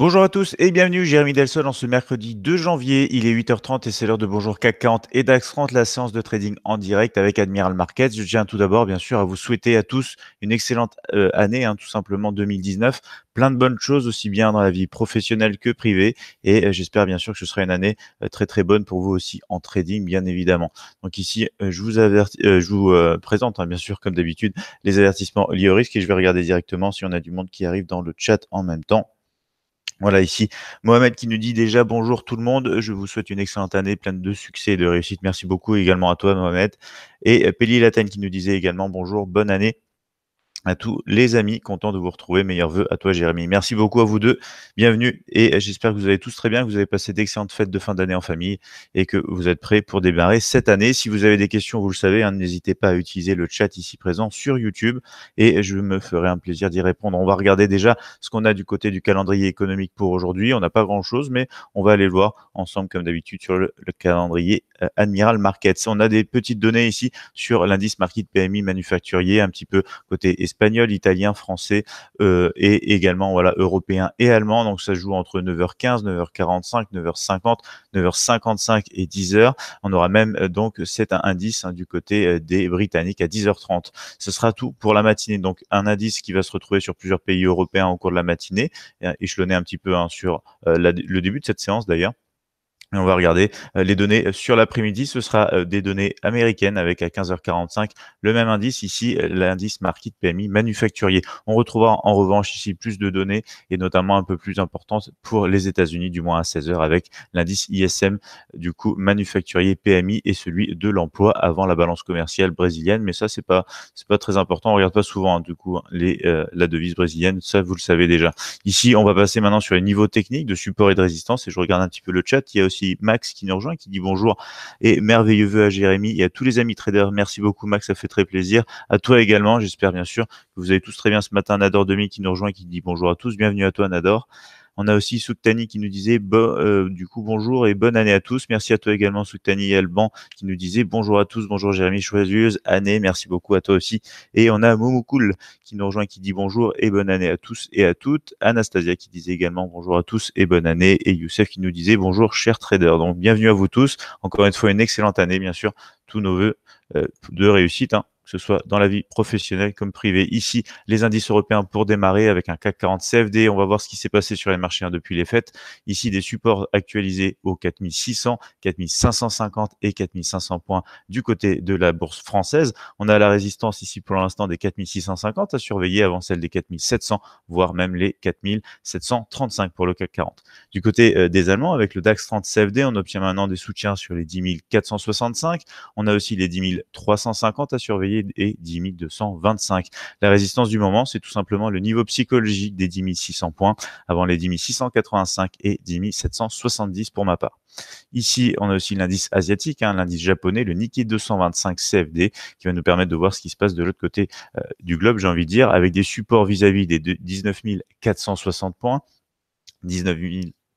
Bonjour à tous et bienvenue, Jérémy Delsol en ce mercredi 2 janvier. Il est 8h30 et c'est l'heure de Bonjour CAC 40 et DAX 30, la séance de trading en direct avec Admiral Markets. Je tiens tout d'abord, bien sûr, à vous souhaiter à tous une excellente euh, année, hein, tout simplement 2019. Plein de bonnes choses, aussi bien dans la vie professionnelle que privée. Et euh, j'espère bien sûr que ce sera une année euh, très très bonne pour vous aussi en trading, bien évidemment. Donc ici, je vous, je vous présente, hein, bien sûr, comme d'habitude, les avertissements liés au risque et je vais regarder directement si on a du monde qui arrive dans le chat en même temps. Voilà, ici, Mohamed qui nous dit déjà bonjour tout le monde. Je vous souhaite une excellente année pleine de succès et de réussite. Merci beaucoup également à toi, Mohamed. Et euh, Peli Latane qui nous disait également bonjour, bonne année à tous les amis. Content de vous retrouver. Meilleurs voeux à toi, Jérémy. Merci beaucoup à vous deux. Bienvenue. Et j'espère que vous allez tous très bien, que vous avez passé d'excellentes fêtes de fin d'année en famille et que vous êtes prêts pour démarrer cette année. Si vous avez des questions, vous le savez, hein, n'hésitez pas à utiliser le chat ici présent sur YouTube et je me ferai un plaisir d'y répondre. On va regarder déjà ce qu'on a du côté du calendrier économique pour aujourd'hui. On n'a pas grand chose, mais on va aller le voir ensemble, comme d'habitude, sur le, calendrier euh, Admiral Markets. On a des petites données ici sur l'indice market PMI manufacturier, un petit peu côté espagnol, italien, français euh, et également voilà européen et allemand. Donc ça joue entre 9h15, 9h45, 9h50, 9h55 et 10h. On aura même euh, donc cet indice hein, du côté euh, des Britanniques à 10h30. Ce sera tout pour la matinée. Donc un indice qui va se retrouver sur plusieurs pays européens au cours de la matinée, hein, échelonné un petit peu hein, sur euh, le début de cette séance d'ailleurs on va regarder euh, les données euh, sur l'après-midi. Ce sera euh, des données américaines avec à 15h45 le même indice. Ici, l'indice Market PMI manufacturier. On retrouvera en revanche ici plus de données et notamment un peu plus importantes pour les États-Unis, du moins à 16h avec l'indice ISM du coup manufacturier PMI et celui de l'emploi avant la balance commerciale brésilienne. Mais ça, c'est pas c'est pas très important. On regarde pas souvent hein, du coup hein, les la devise brésilienne. Ça, vous le savez déjà. Ici, on va passer maintenant sur les niveaux techniques de support et de résistance. Et je regarde un petit peu le chat. Il y a aussi Max qui nous rejoint, qui dit bonjour et merveilleux vœux à Jérémy et à tous les amis traders. Merci beaucoup Max, ça fait très plaisir. À toi également, j'espère bien sûr que vous allez tous très bien ce matin. Nador Demi qui nous rejoint, qui dit bonjour à tous, bienvenue à toi Nador. On a aussi Soutani qui nous disait euh, du coup bonjour et bonne année à tous. Merci à toi également Soutani et Alban qui nous disait bonjour à tous, bonjour Jérémy Choiseuse, année, merci beaucoup à toi aussi. Et on a Momoukoul qui nous rejoint qui dit bonjour et bonne année à tous et à toutes. Anastasia qui disait également bonjour à tous et bonne année. Et Youssef qui nous disait bonjour cher trader. Donc bienvenue à vous tous. Encore une fois une excellente année bien sûr. Tous nos voeux euh, de réussite. Hein que ce soit dans la vie professionnelle comme privée. Ici, les indices européens pour démarrer avec un CAC 40 CFD. On va voir ce qui s'est passé sur les marchés hein, depuis les fêtes. Ici, des supports actualisés aux 4600, 4550 et 4500 points du côté de la bourse française. On a la résistance ici pour l'instant des 4650 à surveiller avant celle des 4700, voire même les 4735 pour le CAC 40. Du côté euh, des Allemands, avec le DAX 30 CFD, on obtient maintenant des soutiens sur les 10465, On a aussi les 10350 à surveiller et 10 225. La résistance du moment, c'est tout simplement le niveau psychologique des 10 600 points avant les 10 685 et 10 770 pour ma part. Ici, on a aussi l'indice asiatique, hein, l'indice japonais, le Nikkei 225 CFD, qui va nous permettre de voir ce qui se passe de l'autre côté euh, du globe, j'ai envie de dire, avec des supports vis-à-vis des 19 460 points, 19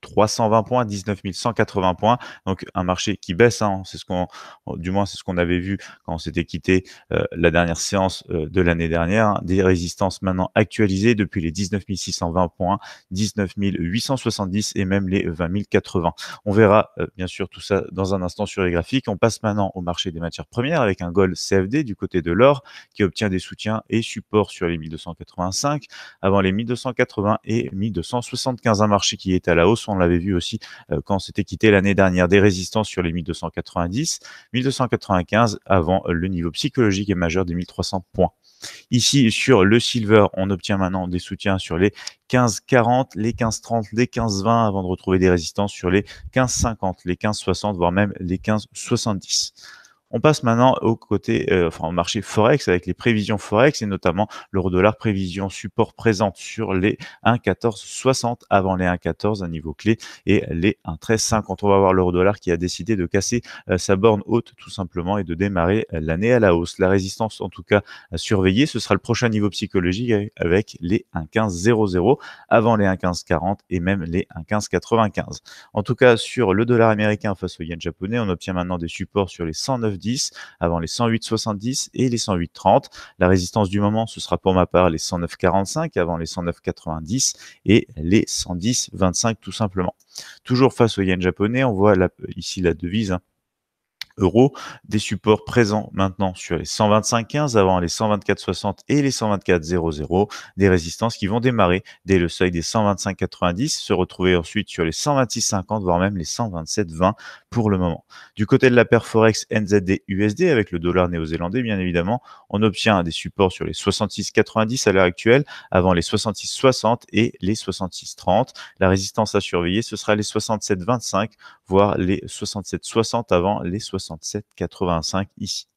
320 points, 19 180 points. Donc un marché qui baisse, hein. c'est ce qu'on, du moins c'est ce qu'on avait vu quand on s'était quitté euh, la dernière séance euh, de l'année dernière. Hein. Des résistances maintenant actualisées depuis les 19 620 points, 19 870 et même les 20 080. On verra euh, bien sûr tout ça dans un instant sur les graphiques. On passe maintenant au marché des matières premières avec un gold CFD du côté de l'or qui obtient des soutiens et supports sur les 1285 avant les 1280 et 1275. Un marché qui est à la hausse on l'avait vu aussi euh, quand c'était quitté l'année dernière, des résistances sur les 1290, 1295 avant euh, le niveau psychologique et majeur des 1300 points. Ici, sur le silver, on obtient maintenant des soutiens sur les 1540, les 1530, les 1520 avant de retrouver des résistances sur les 1550, les 1560, voire même les 1570. On passe maintenant au côté, euh, enfin au marché forex avec les prévisions forex et notamment l'euro-dollar prévision support présente sur les 1,1460 avant les 1,14 un niveau clé et les 1,1350. On va voir l'euro-dollar qui a décidé de casser euh, sa borne haute tout simplement et de démarrer euh, l'année à la hausse. La résistance en tout cas à surveiller, ce sera le prochain niveau psychologique avec les 1,1500 avant les 1,1540 et même les 1,1595. En tout cas sur le dollar américain face au yen japonais, on obtient maintenant des supports sur les 109 avant les 108,70 et les 108,30. La résistance du moment, ce sera pour ma part les 109,45 avant les 109,90 et les 110,25 tout simplement. Toujours face au yen japonais, on voit ici la devise. Hein, euros, des supports présents maintenant sur les 125,15 avant les 124,60 et les 124,00, des résistances qui vont démarrer dès le seuil des 125,90, se retrouver ensuite sur les 126,50 voire même les 127,20 pour le moment. Du côté de la Perforex NZD USD avec le dollar néo-zélandais, bien évidemment, on obtient des supports sur les 66,90 à l'heure actuelle avant les 66,60 et les 66,30. La résistance à surveiller, ce sera les 67,25 voire les 67,60 avant les 67,85 ici.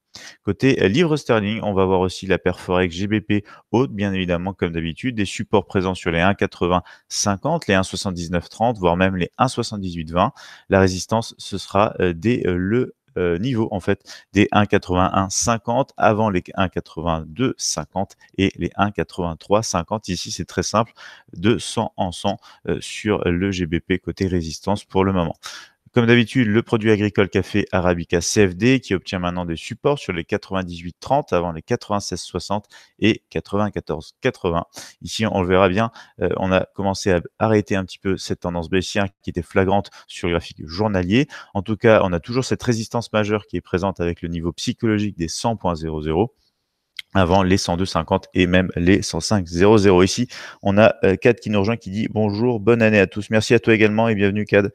Côté euh, livre sterling, on va voir aussi la Perforex GBP haute, bien évidemment, comme d'habitude, des supports présents sur les 1,80, 50, les 30, voire même les 20. La résistance, ce sera euh, dès euh, le niveau en fait des 1,81, 50 avant les 1,82, 50 et les 1,83, 50. Ici, c'est très simple, de 100 en 100 sur le GBP côté résistance pour le moment. Comme d'habitude, le produit agricole café Arabica CFD qui obtient maintenant des supports sur les 98,30 avant les 96,60 et 94,80. Ici, on le verra bien, euh, on a commencé à arrêter un petit peu cette tendance baissière qui était flagrante sur le graphique journalier. En tout cas, on a toujours cette résistance majeure qui est présente avec le niveau psychologique des 100,00 avant les 102,50 et même les 105,00. Ici, on a euh, Cad qui nous rejoint qui dit bonjour, bonne année à tous. Merci à toi également et bienvenue Cad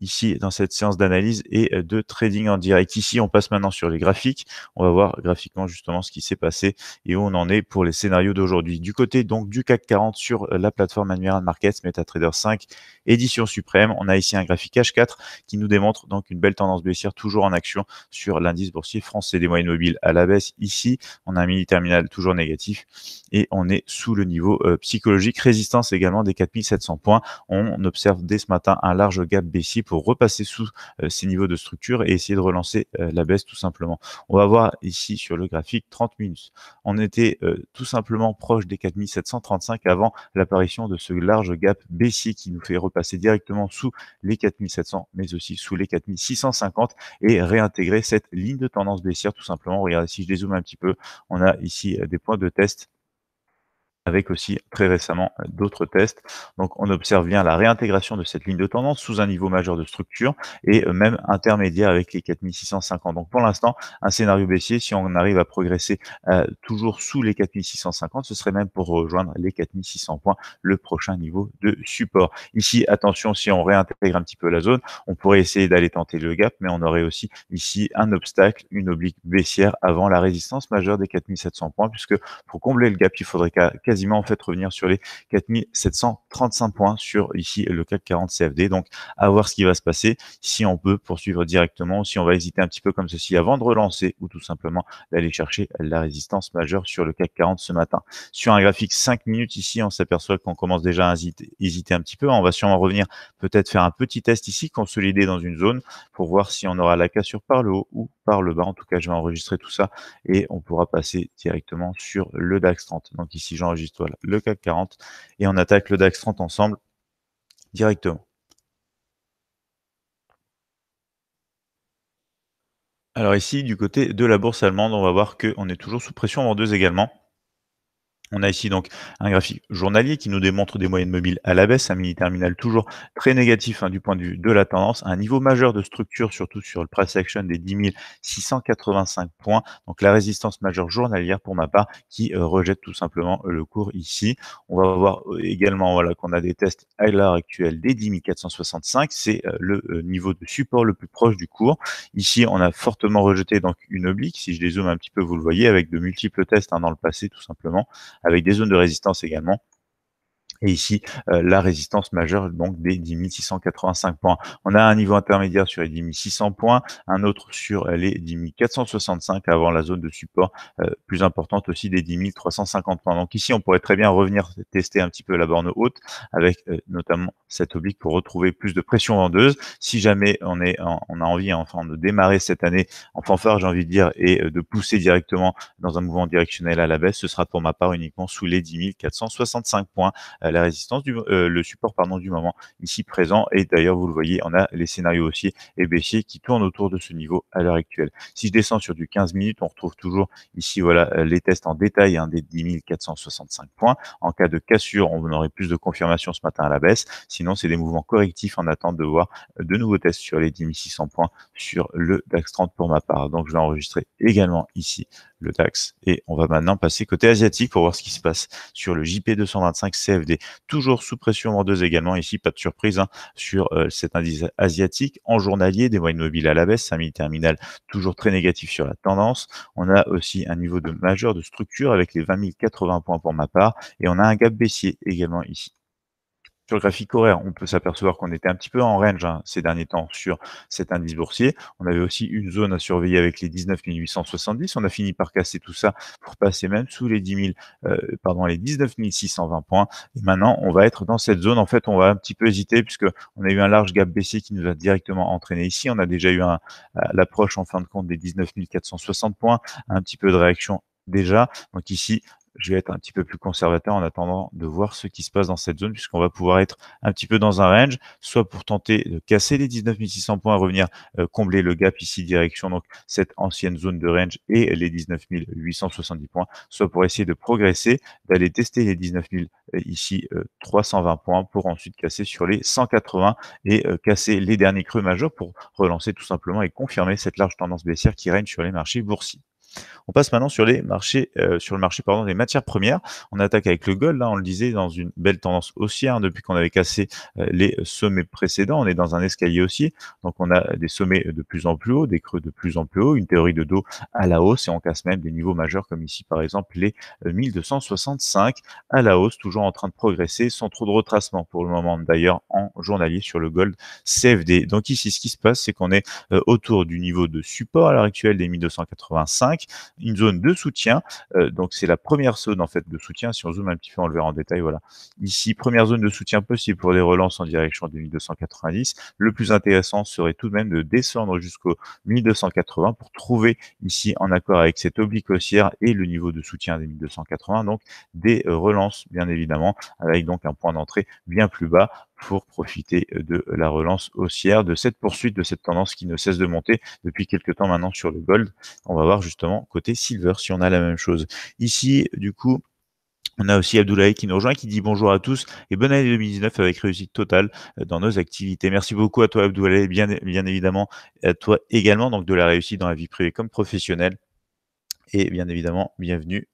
ici dans cette séance d'analyse et euh, de trading en direct. Ici, on passe maintenant sur les graphiques. On va voir graphiquement justement ce qui s'est passé et où on en est pour les scénarios d'aujourd'hui. Du côté donc du CAC 40 sur euh, la plateforme Admiral Markets, MetaTrader 5, édition suprême, on a ici un graphique H4 qui nous démontre donc une belle tendance baissière toujours en action sur l'indice boursier français des moyennes mobiles à la baisse. Ici, on a un mini terminal toujours négatif et on est sous le niveau euh, psychologique. Résistance également des 4700 points. On observe dès ce matin un large gap baissier repasser sous euh, ces niveaux de structure et essayer de relancer euh, la baisse tout simplement. On va voir ici sur le graphique 30 minutes. On était euh, tout simplement proche des 4735 avant l'apparition de ce large gap baissier qui nous fait repasser directement sous les 4700 mais aussi sous les 4650 et réintégrer cette ligne de tendance baissière tout simplement. Regardez si je dézoome un petit peu, on a ici des points de test avec aussi très récemment euh, d'autres tests. Donc on observe bien la réintégration de cette ligne de tendance sous un niveau majeur de structure et euh, même intermédiaire avec les 4650. Donc pour l'instant, un scénario baissier, si on arrive à progresser euh, toujours sous les 4650, ce serait même pour rejoindre les 4600 points, le prochain niveau de support. Ici, attention, si on réintègre un petit peu la zone, on pourrait essayer d'aller tenter le gap, mais on aurait aussi ici un obstacle, une oblique baissière avant la résistance majeure des 4700 points, puisque pour combler le gap, il faudrait quasiment en fait revenir sur les 4735 points sur ici le CAC 40 CFD. Donc à voir ce qui va se passer, si on peut poursuivre directement, si on va hésiter un petit peu comme ceci avant de relancer ou tout simplement d'aller chercher la résistance majeure sur le CAC 40 ce matin. Sur un graphique 5 minutes ici, on s'aperçoit qu'on commence déjà à hésiter, hésiter un petit peu. On va sûrement revenir peut-être faire un petit test ici, consolider dans une zone pour voir si on aura la cassure par le haut ou par le bas. En tout cas, je vais enregistrer tout ça et on pourra passer directement sur le DAX 30. Donc ici, j'enregistre le CAC 40, et on attaque le DAX 30 ensemble directement. Alors ici, du côté de la bourse allemande, on va voir qu'on est toujours sous pression en deux également. On a ici donc un graphique journalier qui nous démontre des moyennes mobiles à la baisse, un mini-terminal toujours très négatif hein, du point de vue de la tendance, un niveau majeur de structure, surtout sur le price action des 10 685 points, donc la résistance majeure journalière pour ma part qui euh, rejette tout simplement le cours ici. On va voir euh, également voilà, qu'on a des tests à l'heure actuelle des 10 465, c'est euh, le niveau de support le plus proche du cours. Ici, on a fortement rejeté donc une oblique, si je dézoome un petit peu, vous le voyez, avec de multiples tests hein, dans le passé tout simplement avec des zones de résistance également. Et ici, euh, la résistance majeure donc des 10 685 points. On a un niveau intermédiaire sur les 10 600 points, un autre sur les 10 465 avant la zone de support euh, plus importante aussi des 10 350 points. Donc ici, on pourrait très bien revenir tester un petit peu la borne haute avec euh, notamment cette oblique pour retrouver plus de pression vendeuse. Si jamais on, est on a envie enfin de démarrer cette année en fanfare, j'ai envie de dire, et de pousser directement dans un mouvement directionnel à la baisse, ce sera pour ma part uniquement sous les 10 465 points la résistance du euh, le support pardon du moment ici présent et d'ailleurs vous le voyez on a les scénarios haussiers et baissiers qui tournent autour de ce niveau à l'heure actuelle. Si je descends sur du 15 minutes, on retrouve toujours ici voilà euh, les tests en détail hein, des 10 465 points. En cas de cassure, on aurait plus de confirmation ce matin à la baisse. Sinon, c'est des mouvements correctifs en attente de voir de nouveaux tests sur les 10 600 points sur le DAX 30 pour ma part. Donc, je vais enregistrer également ici le DAX. Et on va maintenant passer côté asiatique pour voir ce qui se passe sur le JP225 CFD. Toujours sous pression vendeuse également, ici, pas de surprise, hein, sur euh, cet indice asiatique. En journalier, des moyennes mobiles à la baisse, 5000 terminales, toujours très négatif sur la tendance. On a aussi un niveau de majeur de structure avec les 20 080 points pour ma part. Et on a un gap baissier également ici. Sur le graphique horaire, on peut s'apercevoir qu'on était un petit peu en range hein, ces derniers temps sur cet indice boursier. On avait aussi une zone à surveiller avec les 19 870. On a fini par casser tout ça pour passer même sous les 10 euh, pardon, les 19 620 points. Et maintenant, on va être dans cette zone. En fait, on va un petit peu hésiter puisque on a eu un large gap baissé qui nous a directement entraîné ici. On a déjà eu euh, l'approche en fin de compte des 19 460 points, un petit peu de réaction déjà. Donc ici, je vais être un petit peu plus conservateur en attendant de voir ce qui se passe dans cette zone, puisqu'on va pouvoir être un petit peu dans un range, soit pour tenter de casser les 19 600 points et revenir euh, combler le gap ici direction donc cette ancienne zone de range et les 19 870 points, soit pour essayer de progresser, d'aller tester les 19 euh, ici 320 euh, points pour ensuite casser sur les 180 et casser les derniers creux majeurs pour relancer tout simplement et confirmer cette large tendance baissière qui règne sur les marchés boursiers. On passe maintenant sur les marchés, euh, sur le marché pardon, des matières premières. On attaque avec le gold, là on le disait, dans une belle tendance haussière hein, depuis qu'on avait cassé euh, les sommets précédents. On est dans un escalier haussier, donc on a des sommets de plus en plus hauts, des creux de plus en plus haut, une théorie de dos à la hausse et on casse même des niveaux majeurs comme ici par exemple les 1265 euh, à la hausse, toujours en train de progresser sans trop de retracement pour le moment d'ailleurs en journalier sur le gold CFD. Donc ici ce qui se passe c'est qu'on est, autour du niveau de support à l'heure actuelle des 1285 une zone de soutien. Euh, donc c'est la première zone en fait de soutien. Si on zoome un petit peu, on le verra en détail. Voilà. Ici, première zone de soutien possible pour les relances en direction des 1290. Le plus intéressant serait tout de même de descendre jusqu'au 1280 pour trouver ici en accord avec cette oblique haussière et le niveau de soutien des 1280. Donc des relances bien évidemment avec donc un point d'entrée bien plus bas pour profiter euh, de la relance haussière, de cette poursuite, de cette tendance qui ne cesse de monter depuis quelques temps maintenant sur le gold. On va voir justement côté silver si on a la même chose. Ici, du coup, on a aussi Abdoulaye qui nous rejoint, qui dit bonjour à tous et bonne année 2019 avec réussite totale euh, dans nos activités. Merci beaucoup à toi Abdoulaye, bien, bien évidemment à toi également, donc de la réussite dans la vie privée comme professionnelle. Et bien évidemment, bienvenue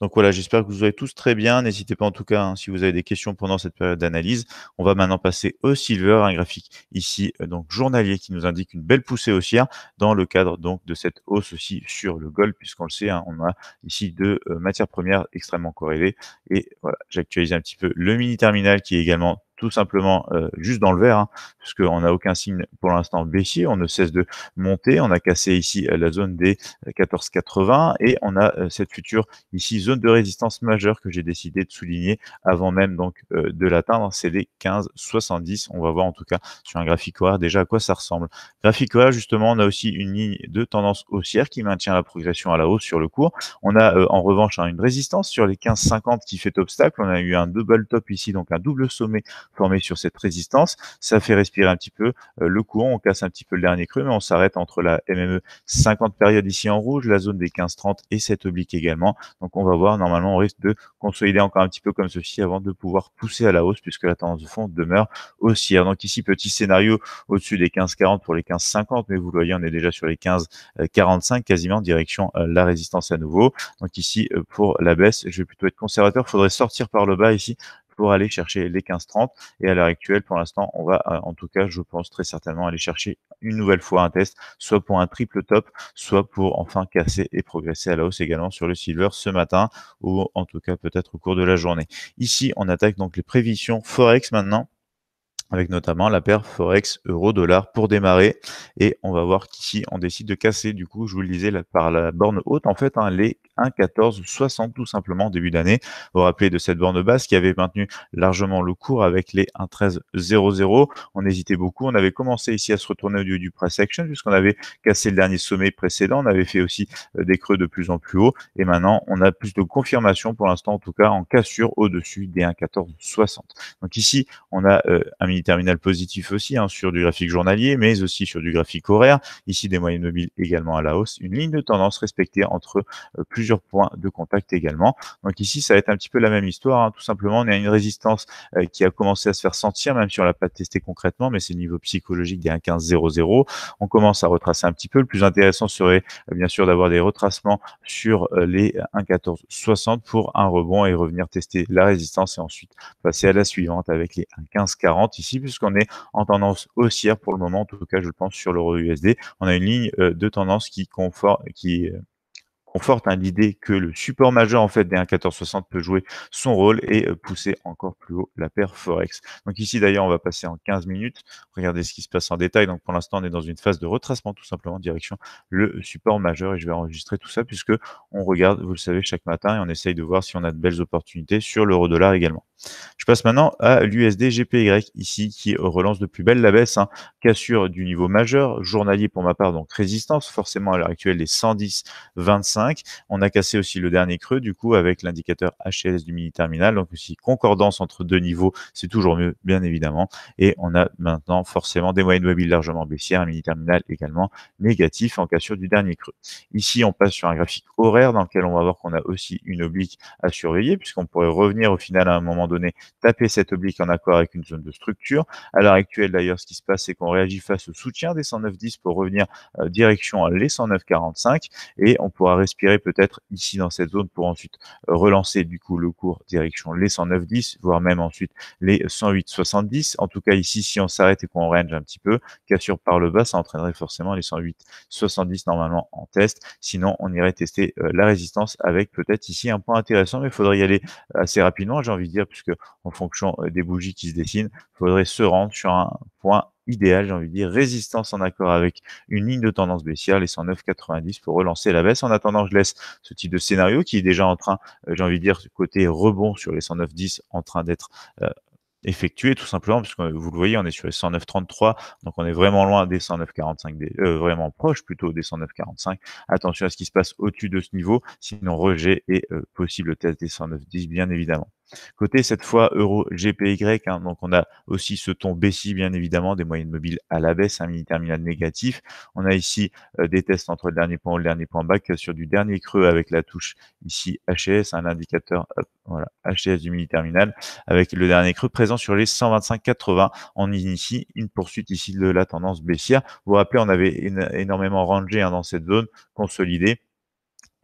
donc voilà, j'espère que vous allez tous très bien. N'hésitez pas en tout cas, hein, si vous avez des questions pendant cette période d'analyse, on va maintenant passer au silver, un graphique ici euh, donc journalier qui nous indique une belle poussée haussière dans le cadre donc de cette hausse aussi sur le gold, puisqu'on le sait, hein, on a ici deux euh, matières premières extrêmement corrélées. Et voilà, j'actualise un petit peu le mini terminal qui est également tout simplement euh, juste dans le vert, hein, puisqu'on n'a aucun signe pour l'instant baissier. On ne cesse de monter. On a cassé ici euh, la zone des 1480 euh, et on a cette future ici zone de résistance majeure que j'ai décidé de souligner avant même donc de l'atteindre. Hein, c'est les 1570. On va voir en tout cas sur un graphique horaire déjà à quoi ça ressemble. Graphique horaire, justement, on a aussi une ligne de tendance haussière qui maintient la progression à la hausse sur le cours. On a en revanche hein, une résistance sur les 15,50 qui fait obstacle. On a eu un double top ici, donc un double sommet formé sur cette résistance. Ça fait respirer un petit peu euh, le courant, on casse un petit peu le dernier creux, mais on s'arrête entre la MME 50 période ici en rouge, la zone des 15-30 et cette oblique également. Donc on va voir, normalement, on risque de consolider encore un petit peu comme ceci avant de pouvoir pousser à la hausse puisque la tendance de fond demeure haussière. Donc ici, petit scénario au-dessus des 15-40 pour les 15-50, mais vous le voyez, on est déjà sur les 15-45 euh, quasiment en direction euh, la résistance à nouveau. Donc ici, pour la baisse, je vais plutôt être conservateur. il faudrait sortir par le bas ici pour aller chercher les 15-30. Et à l'heure actuelle, pour l'instant, on va euh, en tout cas, je pense très certainement aller chercher une nouvelle fois un test, soit pour un triple top, soit pour enfin casser et progresser à la hausse également sur le silver ce matin, ou en tout cas peut-être au cours de la journée. Ici, on attaque donc les prévisions Forex maintenant avec notamment la paire Forex euro-dollar pour démarrer. Et on va voir qu'ici, on décide de casser, du coup, je vous le disais, par la borne haute, en fait, un hein, les 1,14 60 tout simplement début d'année. Vous vous rappelez de cette borne basse qui avait maintenu largement le cours avec les 1,13,00. On hésitait beaucoup. On avait commencé ici à se retourner au lieu du press action puisqu'on avait cassé le dernier sommet précédent. On avait fait aussi euh, des creux de plus en plus haut. Et maintenant, on a plus de confirmation pour l'instant, en tout cas en cassure au-dessus des 1,14,60. Donc ici, on a euh, un mini terminal positif aussi hein, sur du graphique journalier, mais aussi sur du graphique horaire. Ici, des moyennes mobiles également à la hausse. Une ligne de tendance respectée entre euh, plus points de contact également. Donc ici, ça va être un petit peu la même histoire. Hein. Tout simplement, on a une résistance euh, qui a commencé à se faire sentir, même si on l'a pas testé concrètement, mais c'est le niveau psychologique des 1.15.0.0. On commence à retracer un petit peu. Le plus intéressant serait euh, bien sûr d'avoir des retracements sur euh, les 1.14.60 pour un rebond et revenir tester la résistance et ensuite passer à la suivante avec les 40 ici, puisqu'on est en tendance haussière pour le moment, en tout cas je pense sur l'euro USD. On a une ligne de tendance qui confort, qui conforte hein, l'idée que le support majeur en fait des 1.1460 peut jouer son rôle et euh, pousser encore plus haut la paire Forex. Donc ici d'ailleurs on va passer en 15 minutes, regardez ce qui se passe en détail. Donc pour l'instant on est dans une phase de retracement tout simplement direction le support majeur et je vais enregistrer tout ça puisque on regarde, vous le savez, chaque matin et on essaye de voir si on a de belles opportunités sur l'euro dollar également. Je passe maintenant à l'USD GPY, ici, qui relance de plus belle la baisse. Cassure hein, du niveau majeur, journalier pour ma part, donc résistance, forcément à l'heure actuelle, les 110,25. On a cassé aussi le dernier creux, du coup, avec l'indicateur HLS du mini-terminal, donc aussi concordance entre deux niveaux, c'est toujours mieux, bien évidemment. Et on a maintenant forcément des moyennes mobiles largement baissières, un mini-terminal également négatif en cassure du dernier creux. Ici, on passe sur un graphique horaire dans lequel on va voir qu'on a aussi une oblique à surveiller, puisqu'on pourrait revenir au final à un moment donné taper cet oblique en accord avec une zone de structure. À l'heure actuelle, d'ailleurs, ce qui se passe, c'est qu'on réagit face au soutien des 109,10 pour revenir euh, direction les 109,45 et on pourra respirer peut-être ici dans cette zone pour ensuite euh, relancer du coup le cours direction les 109,10, voire même ensuite les 108,70. En tout cas, ici, si on s'arrête et qu'on range un petit peu, cassure par le bas, ça entraînerait forcément les 108,70 normalement en test. Sinon, on irait tester euh, la résistance avec peut-être ici un point intéressant, mais il faudrait y aller assez rapidement, j'ai envie de dire, puisque en fonction euh, des bougies qui se dessinent, il faudrait se rendre sur un point idéal, j'ai envie de dire, résistance en accord avec une ligne de tendance baissière, les 109,90 pour relancer la baisse. En attendant, je laisse ce type de scénario qui est déjà en train, euh, j'ai envie de dire, côté rebond sur les 109,10 en train d'être euh, effectué tout simplement puisque vous le voyez on est sur les 109.33 donc on est vraiment loin des 109.45 vraiment proche plutôt des 109.45 attention à ce qui se passe au-dessus de ce niveau sinon rejet et possible test des 109.10 bien évidemment Côté cette fois euro GPY, hein, donc on a aussi ce ton baissier bien évidemment des moyennes mobiles à la baisse, un hein, mini terminal négatif. On a ici euh, des tests entre le dernier point haut et le dernier point bas sur du dernier creux avec la touche ici HS, un indicateur voilà, HES du mini terminal avec le dernier creux présent sur les 125,80. On initie une poursuite ici de la tendance baissière. Vous vous rappelez, on avait énormément rangé hein, dans cette zone consolidée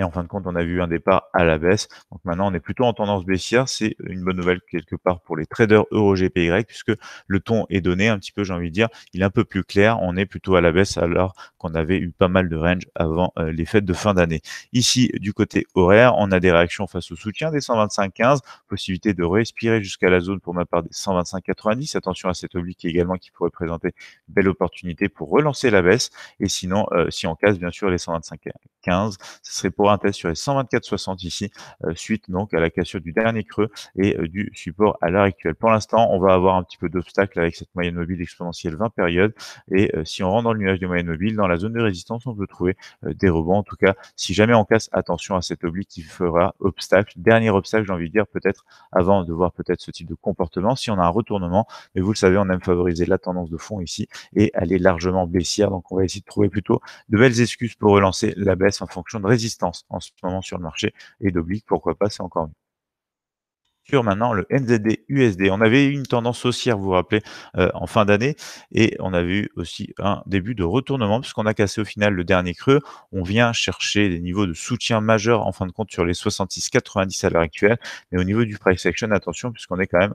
et en fin de compte, on a vu un départ à la baisse. Donc maintenant, on est plutôt en tendance baissière. C'est une bonne nouvelle quelque part pour les traders Euro-GPY puisque le ton est donné un petit peu, j'ai envie de dire, il est un peu plus clair. On est plutôt à la baisse alors qu'on avait eu pas mal de range avant euh, les fêtes de fin d'année. Ici, du côté horaire, on a des réactions face au soutien des 125.15, possibilité de respirer jusqu'à la zone pour ma part des 125.90. Attention à cet oblique également qui pourrait présenter belle opportunité pour relancer la baisse. Et sinon, euh, si on casse bien sûr les 125.15, ce serait pour un test sur les 124,60 ici, euh, suite donc à la cassure du dernier creux et euh, du support à l'heure actuelle. Pour l'instant, on va avoir un petit peu d'obstacles avec cette moyenne mobile exponentielle 20 périodes. Et euh, si on rentre dans le nuage des moyennes mobiles, dans la zone de résistance, on peut trouver des rebonds. En tout cas, si jamais on casse, attention à cet oblique qui fera obstacle. Dernier obstacle, j'ai envie de dire, peut-être avant de voir peut-être ce type de comportement, si on a un retournement. Mais vous le savez, on aime favoriser la tendance de fond ici et aller largement baissière. Donc, on va essayer de trouver plutôt de belles excuses pour relancer la baisse en fonction de résistance en, ce moment sur le marché. Et d'oblique, pourquoi pas, c'est encore mieux sur maintenant le NZD-USD. On avait eu une tendance haussière, vous vous rappelez, euh, en fin d'année, et on avait eu aussi un début de retournement, puisqu'on a cassé au final le dernier creux. On vient chercher des niveaux de soutien majeurs en fin de compte sur les 66,90 à l'heure actuelle, mais au niveau du price action, attention, puisqu'on est quand même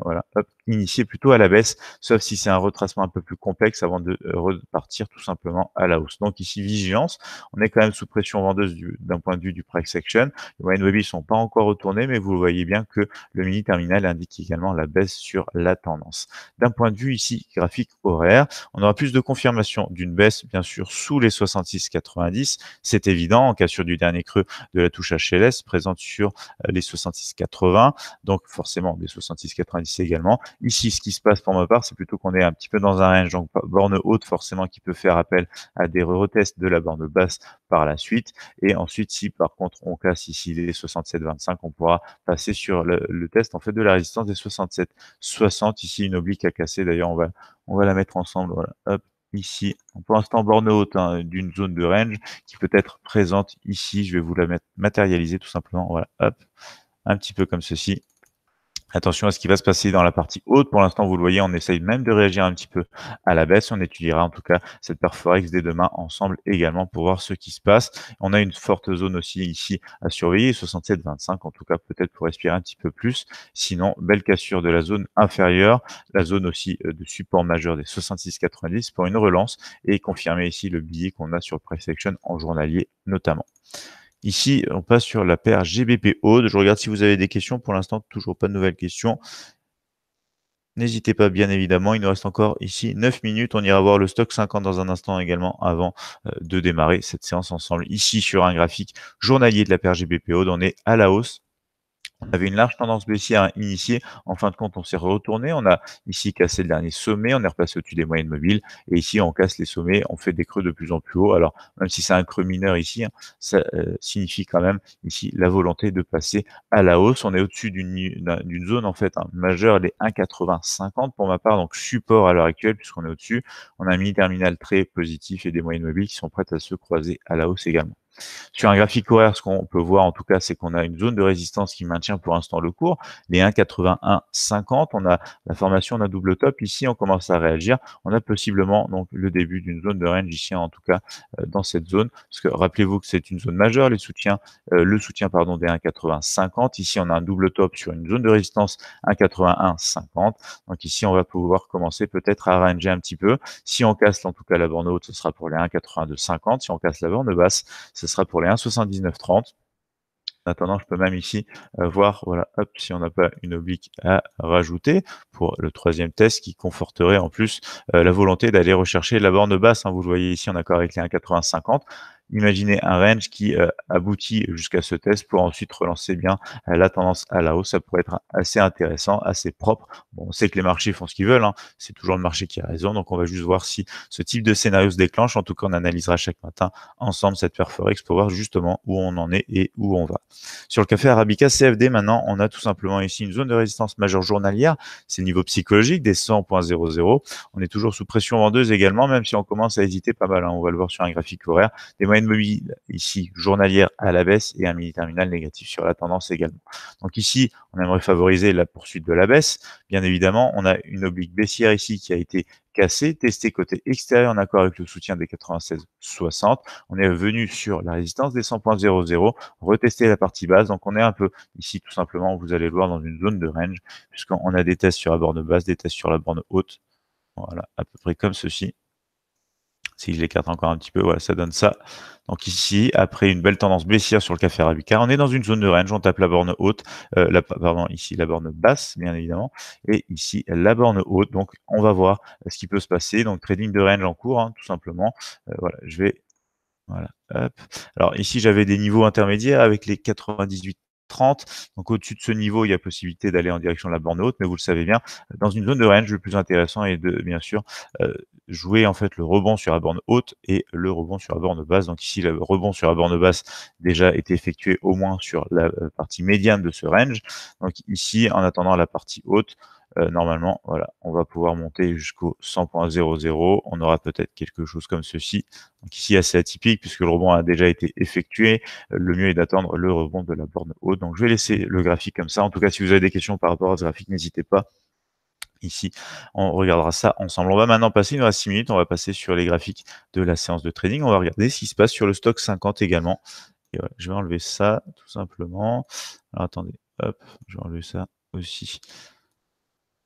initié plutôt à la baisse, sauf si c'est un retracement un peu plus complexe avant de euh, repartir tout simplement à la hausse. Donc ici, vigilance, on est quand même sous pression vendeuse d'un point de vue du price action. Les moyennes ne sont pas encore retournées, mais vous voyez bien que le terminal indique également la baisse sur la tendance. D'un point de vue ici graphique horaire, on aura plus de confirmation d'une baisse bien sûr sous les 66,90. C'est évident en cas cassure du dernier creux de la touche HLS présente sur euh, les 66,80. Donc forcément des 66,90 également. Ici, ce qui se passe pour ma part, c'est plutôt qu'on est un petit peu dans un range, donc borne haute forcément qui peut faire appel à des retests de la borne basse par la suite. Et ensuite, si par contre on casse ici les 67,25, on pourra passer sur le test en fait de la résistance des 67. 60 ici une oblique à casser. D'ailleurs on va on va la mettre ensemble. Voilà. Hop ici. Pour l'instant borne haute hein, d'une zone de range qui peut être présente ici. Je vais vous la mettre matérialiser tout simplement. Voilà. Hop un petit peu comme ceci. Attention à ce qui va se passer dans la partie haute. Pour l'instant, vous le voyez, on essaye même de réagir un petit peu à la baisse. On étudiera en tout cas cette perforex dès demain ensemble également pour voir ce qui se passe. On a une forte zone aussi ici à surveiller, 67,25 en tout cas peut-être pour respirer un petit peu plus. Sinon, belle cassure de la zone inférieure, la zone aussi euh, de support majeur des 66,90 pour une relance et confirmer ici le billet qu'on a sur price action en journalier notamment. Ici, on passe sur la paire GBP-Aude. Je regarde si vous avez des questions. Pour l'instant, toujours pas de nouvelles questions. N'hésitez pas, bien évidemment. Il nous reste encore ici 9 minutes. On ira voir le stock 50 dans un instant également avant euh, de démarrer cette séance ensemble. Ici, sur un graphique journalier de la paire GBP-Aude, on est à la hausse on avait une large tendance baissière initiée. En fin de compte, on s'est retourné. On a ici cassé le dernier sommet. On est repassé au-dessus des moyennes mobiles. Et ici, on casse les sommets. On fait des creux de plus en plus haut. Alors, même si c'est un creux mineur ici, hein, ça euh, signifie quand même ici la volonté de passer à la hausse. On est au-dessus d'une zone en fait hein, majeure, les 180 pour ma part. Donc, support à l'heure actuelle puisqu'on est au-dessus. On a un mini terminal très positif et des moyennes mobiles qui sont prêtes à se croiser à la hausse également. Sur un graphique horaire, ce qu'on peut voir en tout cas, c'est qu'on a une zone de résistance qui maintient pour l'instant le cours. Les 1,8150, on a la formation d'un double top. Ici, on commence à réagir. On a possiblement donc le début d'une zone de range ici, en tout cas euh, dans cette zone. Parce que rappelez-vous que c'est une zone majeure, les soutiens, euh, le soutien pardon des 1,8050. Ici, on a un double top sur une zone de résistance 1,8150. Donc ici, on va pouvoir commencer peut-être à ranger un petit peu. Si on casse en tout cas la borne haute, ce sera pour les 1,8250. Si on casse la borne basse, ce sera pour les 1,7930. En attendant, je peux même ici euh, voir voilà, si on n'a pas une oblique à rajouter pour le troisième test qui conforterait en plus euh, la volonté d'aller rechercher la borne basse. Hein, vous le voyez ici en accord avec les 1,8050. Imaginez un range qui euh, aboutit jusqu'à ce test pour ensuite relancer bien euh, la tendance à la hausse. Ça pourrait être assez intéressant, assez propre. Bon, on sait que les marchés font ce qu'ils veulent. Hein. C'est toujours le marché qui a raison. Donc, on va juste voir si ce type de scénario se déclenche. En tout cas, on analysera chaque matin ensemble cette perforex Forex pour voir justement où on en est et où on va. Sur le café Arabica CFD, maintenant, on a tout simplement ici une zone de résistance majeure journalière. C'est le niveau psychologique des 100.00. On est toujours sous pression vendeuse également, même si on commence à hésiter pas mal. Hein. On va le voir sur un graphique horaire. Des moyens une mobile ici journalière à la baisse et un mini-terminal négatif sur la tendance également. Donc ici, on aimerait favoriser la poursuite de la baisse. Bien évidemment, on a une oblique baissière ici qui a été cassée, testée côté extérieur en accord avec le soutien des 96,60. On est venu sur la résistance des 100.00, retester la partie basse. Donc on est un peu ici tout simplement, vous allez le voir, dans une zone de range puisqu'on a des tests sur la borne basse, des tests sur la borne haute. Voilà, à peu près comme ceci. Si je l'écarte encore un petit peu, voilà, ça donne ça. Donc ici, après une belle tendance baissière sur le café arabica, on est dans une zone de range, on tape la borne haute, euh, pardon, ici la borne basse, bien évidemment, et ici la borne haute. Donc on va voir ce qui peut se passer. Donc trading de range en cours, hein, tout simplement. Euh, voilà, je vais voilà, hop. Alors ici, j'avais des niveaux intermédiaires avec les 98 30. Donc au-dessus de ce niveau, il y a possibilité d'aller en direction de la borne haute, mais vous le savez bien, dans une zone de range, le plus intéressant est de bien sûr euh, jouer en fait le rebond sur la borne haute et le rebond sur la borne basse. Donc ici, le rebond sur la borne basse déjà été effectué au moins sur la euh, partie médiane de ce range. Donc ici, en attendant la partie haute, euh, normalement, voilà, on va pouvoir monter jusqu'au 100.00. On aura peut-être quelque chose comme ceci. Donc ici, assez atypique puisque le rebond a déjà été effectué. Euh, le mieux est d'attendre le rebond de la borne haute. Donc je vais laisser le graphique comme ça. En tout cas, si vous avez des questions par rapport à ce graphique, n'hésitez pas ici. On regardera ça ensemble. On va maintenant passer, il nous reste 6 minutes, on va passer sur les graphiques de la séance de trading. On va regarder ce qui se passe sur le stock 50 également. je vais enlever ça tout simplement. Alors attendez, hop, je vais enlever ça aussi.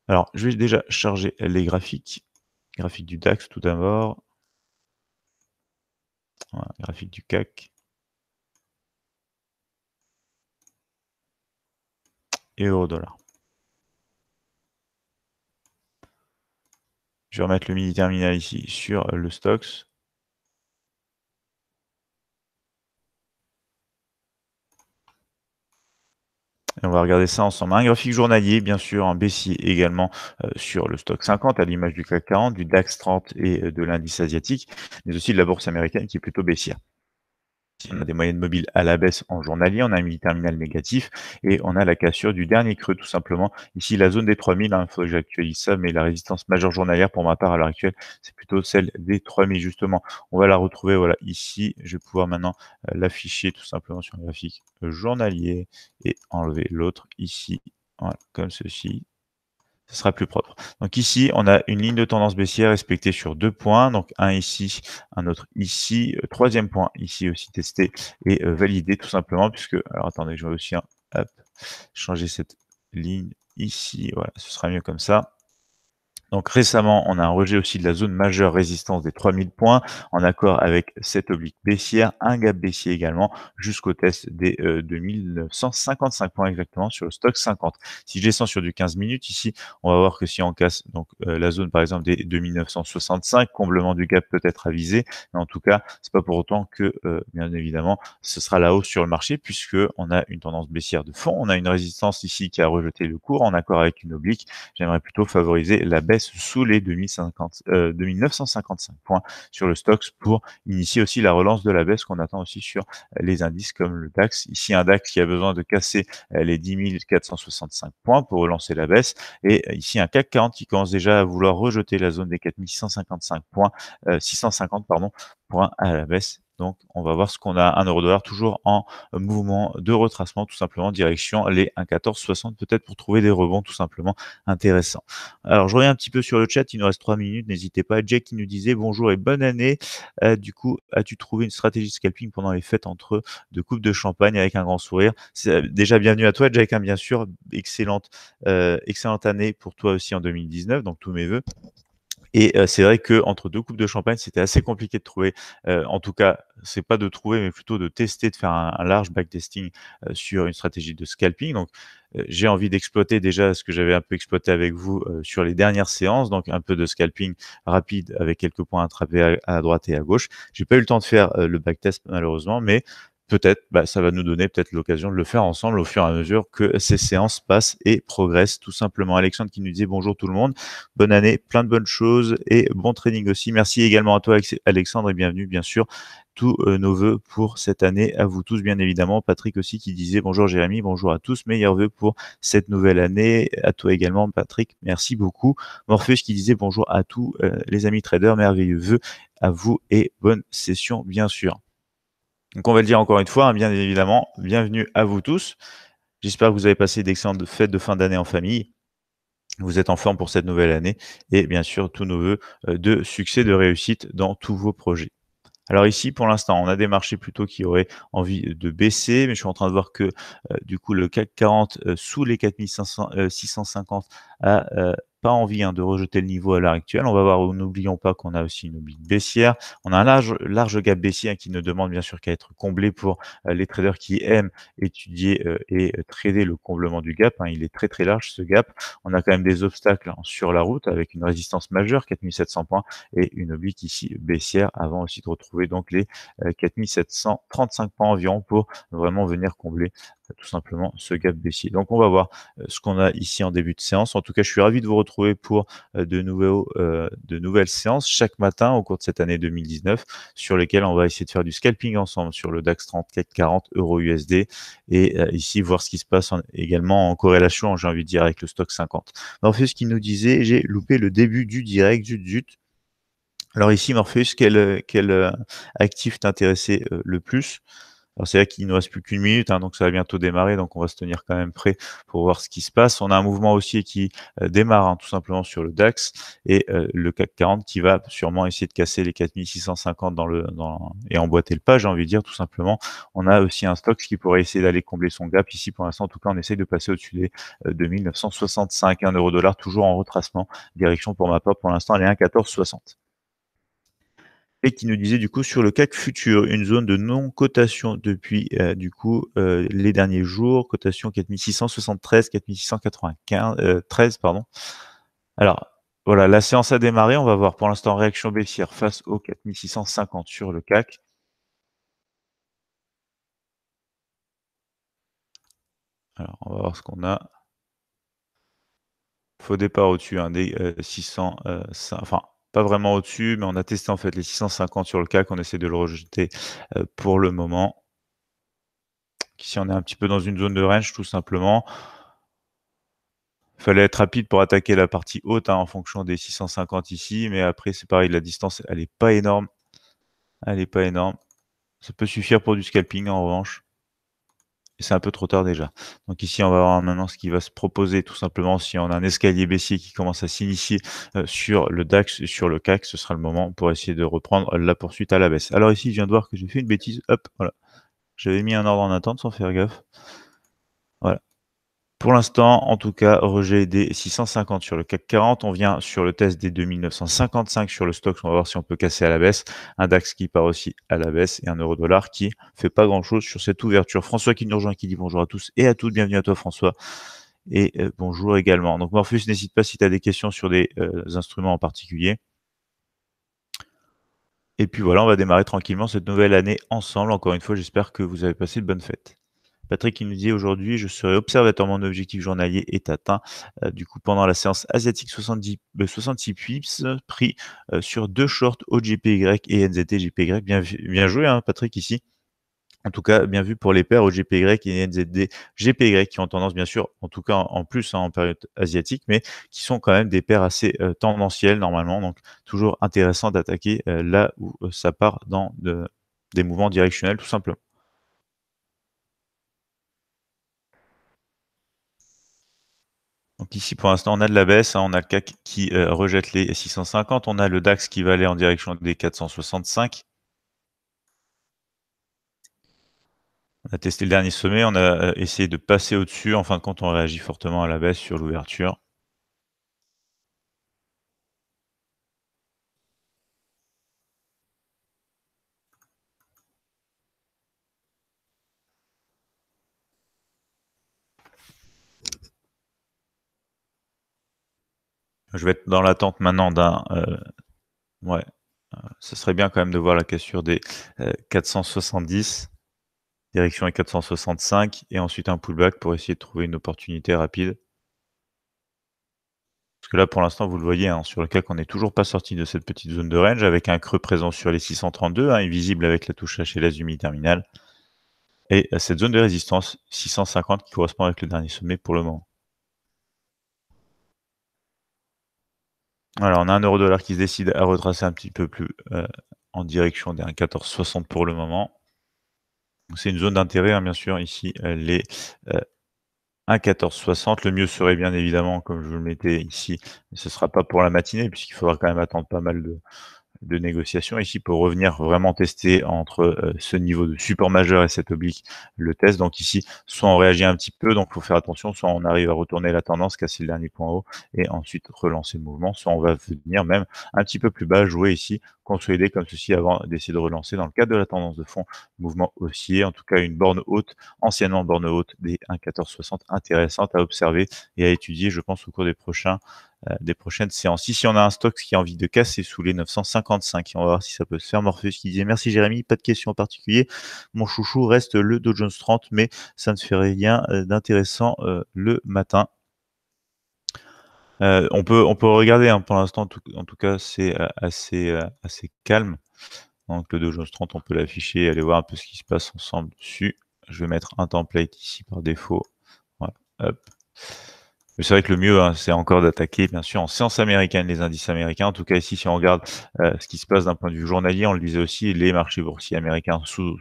Alors, je vais déjà charger les graphiques. Graphique du DAX tout d'abord. graphique du CAC. Et euro dollar. Je vais remettre le mini terminal ici sur le stocks. on va regarder ça ensemble. Un graphique journalier, bien sûr, en baissier également euh, sur le stock 50, à l'image du CAC 40, du DAX 30 et euh, de l'indice asiatique, mais aussi de la bourse américaine qui est plutôt baissière on a des moyennes mobiles à la baisse en journalier, on a un mini terminal négatif et on a la cassure du dernier creux tout simplement. Ici, la zone des 3000, il hein, faut que j'actualise ça, mais la résistance majeure journalière pour ma part à l'heure actuelle, c'est plutôt celle des 3000 justement. On va la retrouver voilà ici. Je vais pouvoir maintenant euh, l'afficher tout simplement sur le graphique journalier et enlever l'autre ici, comme ceci ce sera plus propre. Donc ici, on a une ligne de tendance baissière respectée sur deux points, donc un ici, un autre ici, euh, troisième point ici aussi testé et euh, validé tout simplement, puisque, alors attendez, je vais aussi hein, changer cette ligne ici, voilà, ce sera mieux comme ça. Donc récemment, on a un rejet aussi de la zone majeure résistance des 3000 points en accord avec cette oblique baissière, un gap baissier également jusqu'au test des 2955 euh, points exactement sur le stock 50. Si je descends sur du 15 minutes ici, on va voir que si on casse donc euh, la zone par exemple des 2965, comblement du gap peut-être avisé, mais en tout cas, c'est pas pour autant que euh, bien évidemment, ce sera la hausse sur le marché puisque on a une tendance baissière de fond, on a une résistance ici qui a rejeté le cours en accord avec une oblique. J'aimerais plutôt favoriser la baisse sous les 2955 euh, points sur le stocks pour initier aussi la relance de la baisse qu'on attend aussi sur les indices comme le DAX. Ici, un DAX qui a besoin de casser euh, les 10 465 points pour relancer la baisse. Et euh, ici, un CAC 40 qui commence déjà à vouloir rejeter la zone des 4655 points, 650 pardon, points à la baisse donc, on va voir ce qu'on a 1 euro dollar toujours en mouvement de retracement, tout simplement direction les 1,1460 peut-être pour trouver des rebonds tout simplement intéressants. Alors, je reviens un petit peu sur le chat. Il nous reste 3 minutes. N'hésitez pas. Jack qui nous disait bonjour et bonne année. Euh, du coup, as-tu trouvé une stratégie de scalping pendant les fêtes entre de coupes de champagne avec un grand sourire? Euh, déjà, bienvenue à toi, Jack. Hein, bien sûr, excellente, euh, excellente année pour toi aussi en 2019. Donc, tous mes voeux. Et c'est vrai que entre deux coupes de champagne, c'était assez compliqué de trouver. en tout cas, c'est pas de trouver, mais plutôt de tester, de faire un, large backtesting sur une stratégie de scalping. Donc, j'ai envie d'exploiter déjà ce que j'avais un peu exploité avec vous sur les dernières séances, donc un peu de scalping rapide avec quelques points attrapés à, à droite et à gauche. J'ai pas eu le temps de faire le backtest malheureusement, mais peut-être, bah, ça va nous donner peut-être l'occasion de le faire ensemble au fur et à mesure que ces séances passent et progressent tout simplement. Alexandre qui nous disait bonjour tout le monde, bonne année, plein de bonnes choses et bon training aussi. Merci également à toi Alexandre et bienvenue bien sûr. Tous euh, nos voeux pour cette année à vous tous bien évidemment. Patrick aussi qui disait bonjour Jérémy, bonjour à tous, meilleurs voeux pour cette nouvelle année. À toi également Patrick, merci beaucoup. Morpheus qui disait bonjour à tous euh, les amis traders, merveilleux voeux à vous et bonne session bien sûr. Donc on va le dire encore une fois, hein, bien évidemment, bienvenue à vous tous. J'espère que vous avez passé d'excellentes fêtes de fin d'année en famille. Vous êtes en forme pour cette nouvelle année et bien sûr tous nos voeux euh, de succès, de réussite dans tous vos projets. Alors ici, pour l'instant, on a des marchés plutôt qui auraient envie de baisser, mais je suis en train de voir que euh, du coup le CAC 40 euh, sous les 4650 650 a pas envie hein, de rejeter le niveau à l'heure actuelle. On va voir, n'oublions pas qu'on a aussi une oblique baissière. On a un large, large gap baissier qui ne demande bien sûr qu'à être comblé pour euh, les traders qui aiment étudier euh, et trader le comblement du gap. Hein. Il est très très large ce gap. On a quand même des obstacles sur la route avec une résistance majeure, 4700 points, et une oblique ici baissière avant aussi de retrouver donc les 4735 euh, points environ pour vraiment venir combler tout simplement ce gap baissier. Donc on va voir euh, ce qu'on a ici en début de séance. En tout cas, je suis ravi de vous retrouver pour euh, de, nouveaux, euh, de nouvelles séances chaque matin au cours de cette année 2019 sur lesquelles on va essayer de faire du scalping ensemble sur le DAX 3440 40, euros USD et ici voir ce qui se passe également en corrélation, j'ai envie de dire, avec le stock 50. Morpheus qui nous disait, j'ai loupé le début du direct, du zut, Alors ici, Morpheus, quel, quel actif t'intéressait le plus alors c'est vrai qu'il ne reste plus qu'une minute, hein, donc ça va bientôt démarrer, donc on va se tenir quand même prêt pour voir ce qui se passe. On a un mouvement aussi qui euh, démarre hein, tout simplement sur le DAX et euh, le CAC 40 qui va sûrement essayer de casser les 4650 dans le, et emboîter le pas, j'ai envie de dire tout simplement. On a aussi un stock qui pourrait essayer d'aller combler son gap. Ici pour l'instant, en tout cas, on essaye de passer au-dessus des 2965, euh, 1 euro dollar, toujours en retracement. Direction pour ma part, pour l'instant, elle est 1,1460 et qui nous disait du coup sur le CAC futur, une zone de non-cotation depuis euh, du coup euh, les derniers jours, cotation 4673, 4695, 13, pardon. Alors voilà, la séance a démarré, on va voir pour l'instant réaction baissière face au 4650 sur le CAC. Alors on va voir ce qu'on a. Faux départ au-dessus hein, des 600, euh, enfin pas vraiment au-dessus, mais on a testé en fait les 650 sur le CAC, on essaie de le rejeter euh, pour le moment. Ici, on est un petit peu dans une zone de range, tout simplement. fallait être rapide pour attaquer la partie haute hein, en fonction des 650 ici, mais après, c'est pareil, la distance, elle est pas énorme. Elle n'est pas énorme. Ça peut suffire pour du scalping, en revanche c'est un peu trop tard déjà. Donc ici, on va voir maintenant ce qui va se proposer tout simplement. Si on a un escalier baissier qui commence à s'initier euh, sur le DAX, sur le CAC, ce sera le moment pour essayer de reprendre la poursuite à la baisse. Alors ici, je viens de voir que j'ai fait une bêtise. Hop, voilà. J'avais mis un ordre en attente sans faire gaffe. Pour l'instant, en tout cas, rejet des 650 sur le CAC 40. On vient sur le test des 2955 sur le stock. On va voir si on peut casser à la baisse. Un DAX qui part aussi à la baisse et un euro dollar qui fait pas grand chose sur cette ouverture. François qui nous rejoint, qui dit bonjour à tous et à toutes. Bienvenue à toi, François. Et euh, bonjour également. Donc, Morpheus, n'hésite pas si tu as des questions sur des euh, instruments en particulier. Et puis voilà, on va démarrer tranquillement cette nouvelle année ensemble. Encore une fois, j'espère que vous avez passé de bonnes fêtes. Patrick qui nous dit aujourd'hui, je serai observateur, mon objectif journalier est atteint. Euh, du coup, pendant la séance asiatique 70, 66 euh, pips, pris euh, sur deux shorts OGPY et NZT Bien, joué, hein, Patrick, ici. En tout cas, bien vu pour les paires OGPY et NZD GPY qui ont tendance, bien sûr, en tout cas en plus hein, en période asiatique, mais qui sont quand même des paires assez tendanciels tendancielles normalement. Donc, toujours intéressant d'attaquer là où ça part dans des mouvements directionnels, tout simplement. Donc ici, pour l'instant, on a de la baisse. Hein, on a le CAC qui euh, rejette les 650. On a le DAX qui va aller en direction des 465. On a testé le dernier sommet. On a euh, essayé de passer au-dessus. En fin de compte, on réagit fortement à la baisse sur l'ouverture. Je vais être dans l'attente maintenant d'un. Euh, ouais. Euh, ce serait bien quand même de voir la cassure des 470, euh, direction et 465, et ensuite un pullback pour essayer de trouver une opportunité rapide. Parce que là, pour l'instant, vous le voyez, hein, sur le cas on n'est toujours pas sorti de cette petite zone de range avec un creux présent sur les 632, hein, invisible avec la touche H et Zumi terminale, Et cette zone de résistance, 650, qui correspond avec le dernier sommet pour le moment. Alors, on a un euro-dollar qui se décide à retracer un petit peu plus euh, en direction des 1,1460 pour le moment. C'est une zone d'intérêt, hein, bien sûr, ici, euh, les 1,1460. Euh, le mieux serait bien évidemment, comme je vous le mettais ici, mais ce ne sera pas pour la matinée, puisqu'il faudra quand même attendre pas mal de, de négociation. Ici, pour revenir vraiment tester entre euh, ce niveau de support majeur et cet oblique, le test. Donc ici, soit on réagit un petit peu, donc il faut faire attention, soit on arrive à retourner la tendance, casser le dernier point haut et ensuite relancer le mouvement, soit on va venir même un petit peu plus bas, jouer ici, consolider comme ceci avant d'essayer de relancer dans le cadre de la tendance de fond, mouvement haussier, en tout cas une borne haute, anciennement borne haute des 1,1460, intéressante à observer et à étudier, je pense, au cours des prochains euh, des prochaines séances. Ici, on a un stock qui a envie de casser sous les 955. on va voir si ça peut se faire. Morpheus qui disait merci Jérémy, pas de questions en particulier. Mon chouchou reste le Dow Jones 30, mais ça ne ferait rien euh, d'intéressant euh, le matin. on, peut, on peut regarder hein, pour l'instant, en tout cas, c'est assez, calme. Donc le Dow Jones 30, on peut l'afficher et aller voir un peu ce qui se passe ensemble dessus. Je vais mettre un template ici par défaut. Voilà, hop. Mais c'est vrai que le mieux, hein, c'est encore d'attaquer, bien sûr, en séance américaine, les indices américains. En tout cas, ici, si on regarde euh, ce qui se passe d'un point de vue journalier, on le disait aussi, les marchés boursiers américains sont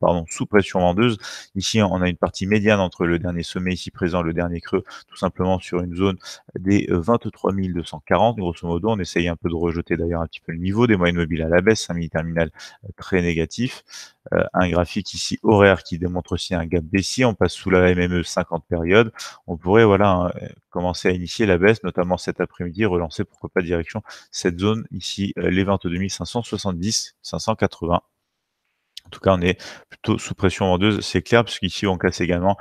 pardon, sous pression vendeuse. Ici, on a une partie médiane entre le dernier sommet ici présent, le dernier creux, tout simplement sur une zone des 23 euh, 240. Grosso modo, on essaye un peu de rejeter d'ailleurs un petit peu le niveau des moyennes mobiles à la baisse, un mini-terminal euh, très négatif. Euh, un graphique ici horaire qui démontre aussi un gap baissier. On passe sous la MME 50 périodes. On pourrait voilà hein, euh, commencer à initier la baisse, notamment cet après-midi, relancer pourquoi pas direction cette zone ici, euh, les 22 570, 580. En tout cas, on est plutôt sous pression vendeuse, c'est clair, puisqu'ici on casse également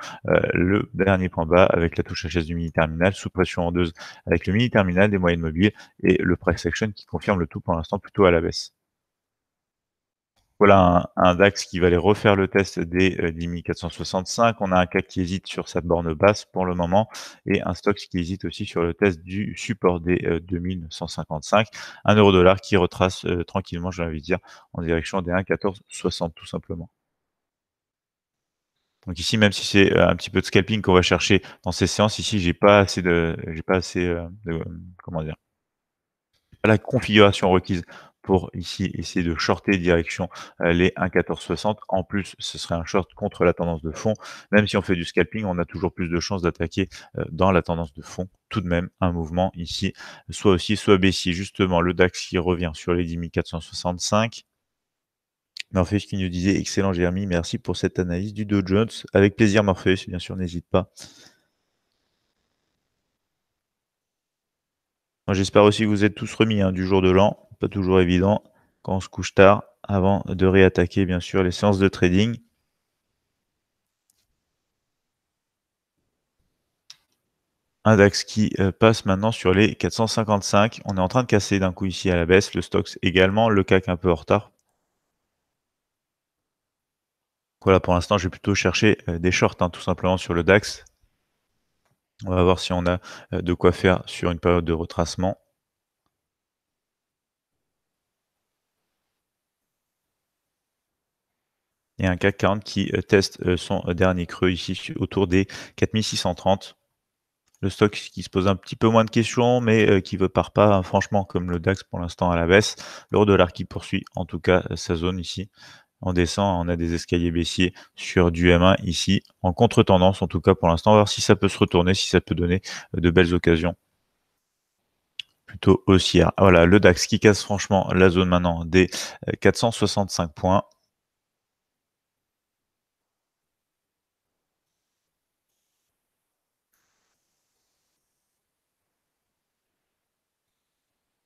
le dernier point bas avec la touche HS du mini-terminal, sous pression vendeuse avec le mini-terminal des moyennes mobiles et le price action qui confirme le tout pour l'instant plutôt à la baisse. Voilà un, DAX qui va aller refaire le test des 10 euh, 465. On a un CAC qui hésite sur sa borne basse pour le moment et un stock qui hésite aussi sur le test du support des 2155. Euh, un euro dollar qui retrace euh, tranquillement, j'ai envie de dire, en direction des 1,1460 tout simplement. Donc ici, même si c'est un petit peu de scalping qu'on va chercher dans ces séances, ici j'ai pas assez de, j'ai pas assez de, comment dire, la configuration requise pour ici essayer de shorter direction euh, les 1,1460. En plus, ce serait un short contre la tendance de fond. Même si on fait du scalping, on a toujours plus de chances d'attaquer euh, dans la tendance de fond. Tout de même, un mouvement ici, soit aussi, soit baissier. Justement, le DAX qui revient sur les 10 465. Morpheus qui nous disait excellent Jérémy, merci pour cette analyse du Dow Jones. Avec plaisir Morpheus, bien sûr, n'hésite pas. J'espère aussi que vous êtes tous remis hein, du jour de l'an pas toujours évident quand on se couche tard avant de réattaquer bien sûr les séances de trading. Un DAX qui euh, passe maintenant sur les 455. On est en train de casser d'un coup ici à la baisse. Le stock également. Le CAC un peu en retard. Voilà, pour l'instant, je vais plutôt chercher euh, des shorts hein, tout simplement sur le DAX. On va voir si on a euh, de quoi faire sur une période de retracement. et un CAC 40 qui euh, teste euh, son euh, dernier creux ici autour des 4630. Le stock qui se pose un petit peu moins de questions, mais qui ne part pas hein, franchement comme le DAX pour l'instant à la baisse. L'euro dollar qui poursuit en tout cas sa zone ici. On descend, on a des escaliers baissiers sur du M1 ici, en contre-tendance en tout cas pour l'instant. On va voir si ça peut se retourner, si ça peut donner de belles occasions plutôt haussières. Voilà, le DAX qui casse franchement la zone maintenant des 465 points.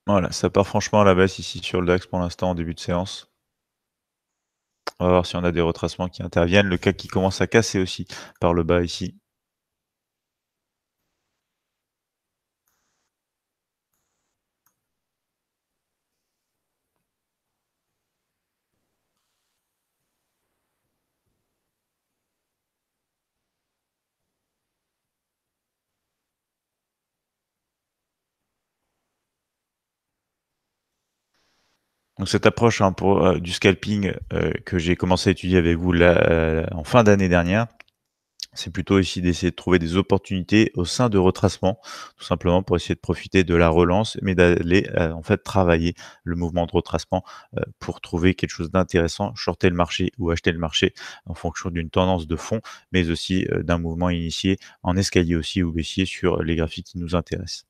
Voilà, ça part franchement à la baisse ici sur le DAX pour l'instant en début de séance. On va voir si on a des retracements qui interviennent. Le CAC qui commence à casser aussi par le bas ici. Donc cette approche hein, euh, du scalping euh, que j'ai commencé à étudier avec vous là, euh, en fin d'année dernière, c'est plutôt ici d'essayer de trouver des opportunités au sein de retracement, tout simplement pour essayer de profiter de la relance, mais d'aller en fait travailler le mouvement de retracement pour trouver quelque chose d'intéressant, shorter le marché ou acheter le marché en fonction d'une tendance de fond, mais aussi d'un mouvement initié en escalier aussi ou baissier sur les graphiques qui nous intéressent.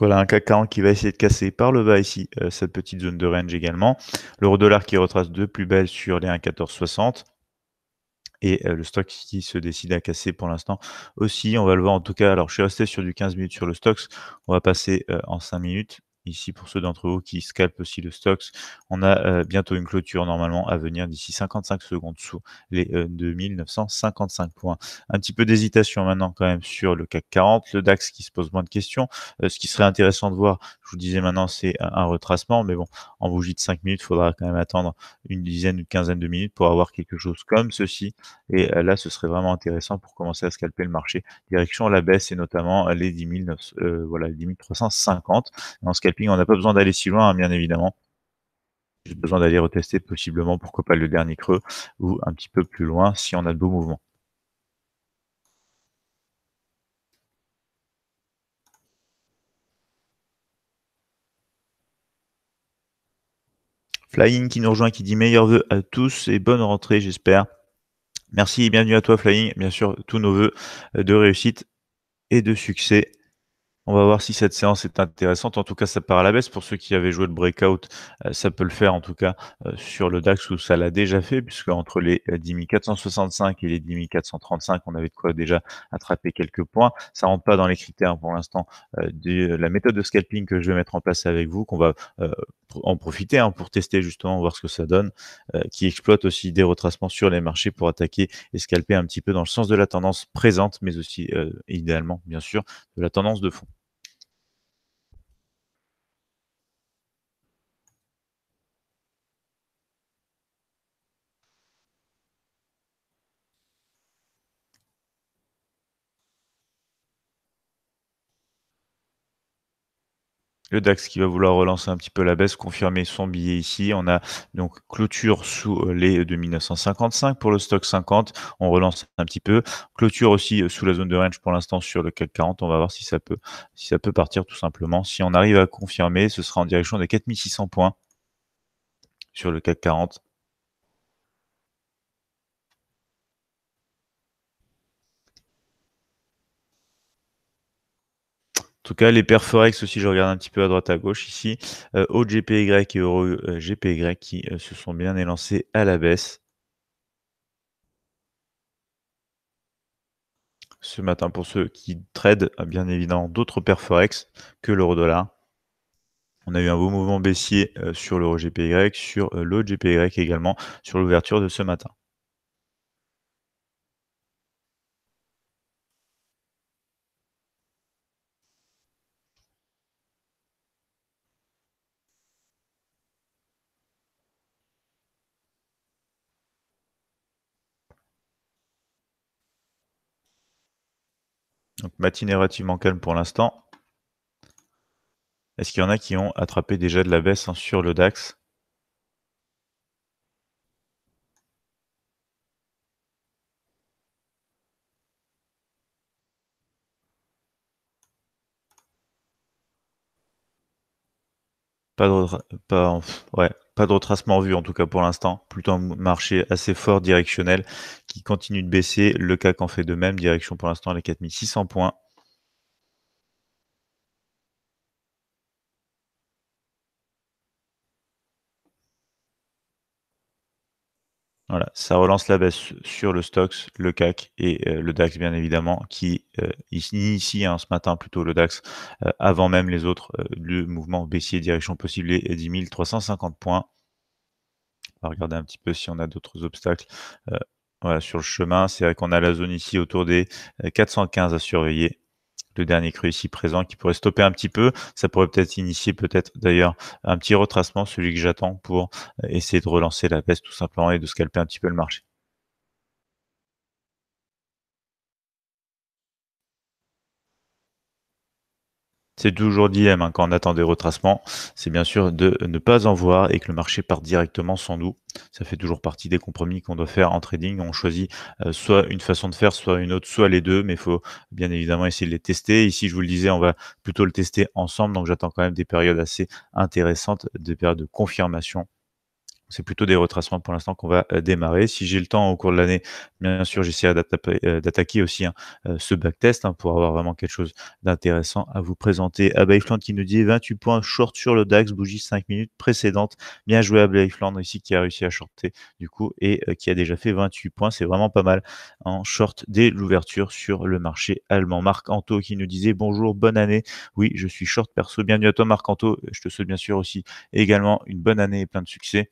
Donc voilà un CAC qui va essayer de casser par le bas ici euh, cette petite zone de range également. L'euro dollar qui retrace de plus belle sur les 1,1460. Et euh, le stock qui se décide à casser pour l'instant aussi. On va le voir en tout cas. Alors je suis resté sur du 15 minutes sur le stock. On va passer euh, en 5 minutes ici pour ceux d'entre vous qui scalpent aussi le stocks. On a euh, bientôt une clôture normalement à venir d'ici 55 secondes sous les 2955 euh, points. Un petit peu d'hésitation maintenant quand même sur le CAC 40, le DAX qui se pose moins de questions. Euh, ce qui serait intéressant de voir, je vous disais maintenant, c'est un, retracement, mais bon, en bougie de 5 minutes, il faudra quand même attendre une dizaine, une quinzaine de minutes pour avoir quelque chose comme ceci. Et là, ce serait vraiment intéressant pour commencer à scalper le marché. Direction la baisse et notamment les 10 voilà, 350. On n'a pas besoin d'aller si loin, hein, bien évidemment. j'ai besoin d'aller retester possiblement, pourquoi pas le dernier creux ou un petit peu plus loin si on a de beaux mouvements. Flying qui nous rejoint, qui dit meilleurs vœux à tous et bonne rentrée, j'espère. Merci et bienvenue à toi, Flying. Bien sûr, tous nos voeux de réussite et de succès on va voir si cette séance est intéressante. En tout cas, ça part à la baisse. Pour ceux qui avaient joué le breakout, euh, ça peut le faire en tout cas euh, sur le DAX où ça l'a déjà fait, puisque entre les 10 euh, 465 et les 10 435, on avait de quoi déjà attraper quelques points. Ça rentre pas dans les critères pour l'instant de la méthode de scalping que je vais mettre en place avec vous, qu'on va en profiter hein, pour tester justement, voir ce que ça donne, qui exploite aussi des retracements sur les marchés pour attaquer et scalper un petit peu dans le sens de la tendance présente, mais aussi idéalement, bien sûr, de la tendance de fond. Le DAX qui va vouloir relancer un petit peu la baisse, confirmer son billet ici. On a donc clôture sous les 2955 pour le stock 50. On relance un petit peu. Clôture aussi sous la zone de range pour l'instant sur le CAC 40. On va voir si ça peut, si ça peut partir tout simplement. Si on arrive à confirmer, ce sera en direction des 4600 points sur le CAC 40. tout cas, les paires Forex aussi, je regarde un petit peu à droite à gauche ici. Euh, OGPY et EuroGPY qui euh, se sont bien élancés à la baisse. Ce matin, pour ceux qui tradent, ah, bien évidemment, d'autres paires Forex que l'euro-dollar. On a eu un beau mouvement baissier euh, sur l'euro-GPY, sur euh, l'OGPY également, sur l'ouverture de ce matin. Matinée relativement calme pour l'instant. Est-ce qu'il y en a qui ont attrapé déjà de la baisse hein, sur le DAX Pas de... Pas... Ouais, pas de retracement en vue en tout cas pour l'instant. Plutôt un marché assez fort directionnel qui continue de baisser. Le CAC en fait de même. Direction pour l'instant les 4600 points. Voilà, ça relance la baisse sur le stocks, le CAC et euh, le DAX, bien évidemment, qui euh, initie hein, ce matin plutôt le DAX euh, avant même les autres, euh, le mouvement baissier direction possible et 10 350 points. On va regarder un petit peu si on a d'autres obstacles. voilà, sur le chemin, c'est vrai qu'on a la zone ici autour des 415 à surveiller le dernier cru ici présent qui pourrait stopper un petit peu. Ça pourrait peut-être initier peut-être d'ailleurs un petit retracement, celui que j'attends pour essayer de relancer la baisse tout simplement et de scalper un petit peu le marché. C'est toujours dilemme hein, quand on attend des retracements, c'est bien sûr de ne pas en voir et que le marché part directement sans nous. Ça fait toujours partie des compromis qu'on doit faire en trading. On choisit euh, soit une façon de faire, soit une autre, soit les deux, mais il faut bien évidemment essayer de les tester. Ici, je vous le disais, on va plutôt le tester ensemble, donc j'attends quand même des périodes assez intéressantes, des périodes de confirmation c'est plutôt des retracements pour l'instant qu'on va euh, démarrer. Si j'ai le temps au cours de l'année, bien sûr, j'essaierai euh, d'attaquer aussi hein, euh, ce backtest hein, pour avoir vraiment quelque chose d'intéressant à vous présenter. À Flandre qui nous dit 28 points short sur le DAX, bougie 5 minutes précédentes. Bien joué à Flandre ici qui a réussi à shorter du coup et qui a déjà fait 28 points. C'est vraiment pas mal en short dès l'ouverture sur le marché allemand. Marc Anto qui nous disait bonjour, bonne année. Oui, je suis short perso. Bienvenue à toi Marc Anto. Je te souhaite bien sûr aussi également une bonne année et plein de succès.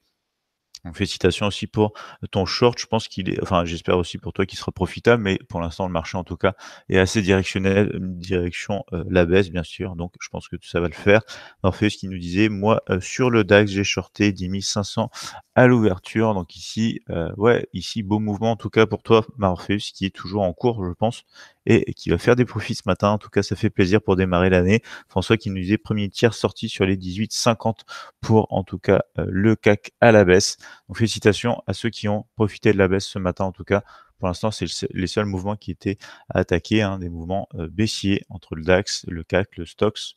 Félicitations aussi pour euh, ton short. Je pense qu'il est, enfin, j'espère aussi pour toi qu'il sera profitable, mais pour l'instant, le marché en tout cas est assez directionnel, euh, direction euh, la baisse, bien sûr. Donc, je pense que ça va le faire. Morpheus qui nous disait, moi, sur le DAX, j'ai shorté 10 500 à l'ouverture. Donc, ici, ouais, ici, beau mouvement en tout cas pour toi, Morpheus, qui est toujours en cours, je pense, et qui va faire des profits ce matin. En tout cas, ça fait plaisir pour démarrer l'année. François qui nous disait, premier tiers sorti sur les 18,50 pour en tout cas le CAC à la baisse. Donc félicitations à ceux qui ont profité de la baisse ce matin en tout cas. Pour l'instant, c'est les seuls mouvements qui étaient attaqués, hein, des mouvements euh, baissiers entre le DAX, le CAC, le Stox,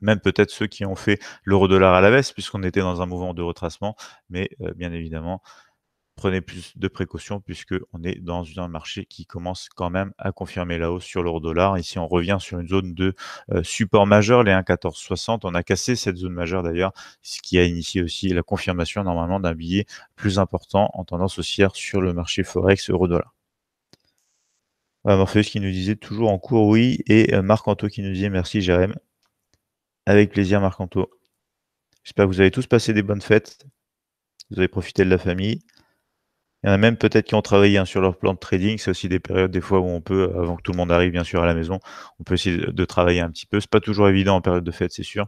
même peut-être ceux qui ont fait l'euro-dollar à la baisse puisqu'on était dans un mouvement de retracement, mais euh, bien évidemment, prenez plus de précautions puisqu'on est dans un marché qui commence quand même à confirmer la hausse sur l'euro dollar. Ici, on revient sur une zone de euh, support majeur, les 1,1460. On a cassé cette zone majeure d'ailleurs, ce qui a initié aussi la confirmation normalement d'un billet plus important en tendance haussière sur le marché Forex euro dollar. Euh, Morpheus qui nous disait toujours en cours, oui, et euh, Marc-Anto qui nous disait merci Jérém. Avec plaisir Marc-Anto. J'espère que vous avez tous passé des bonnes fêtes, vous avez profité de la famille. Il y en a même peut-être qui ont travaillé hein, sur leur plan de trading. C'est aussi des périodes, des fois, où on peut, avant que tout le monde arrive, bien sûr, à la maison, on peut essayer de travailler un petit peu. C'est pas toujours évident en période de fête, c'est sûr.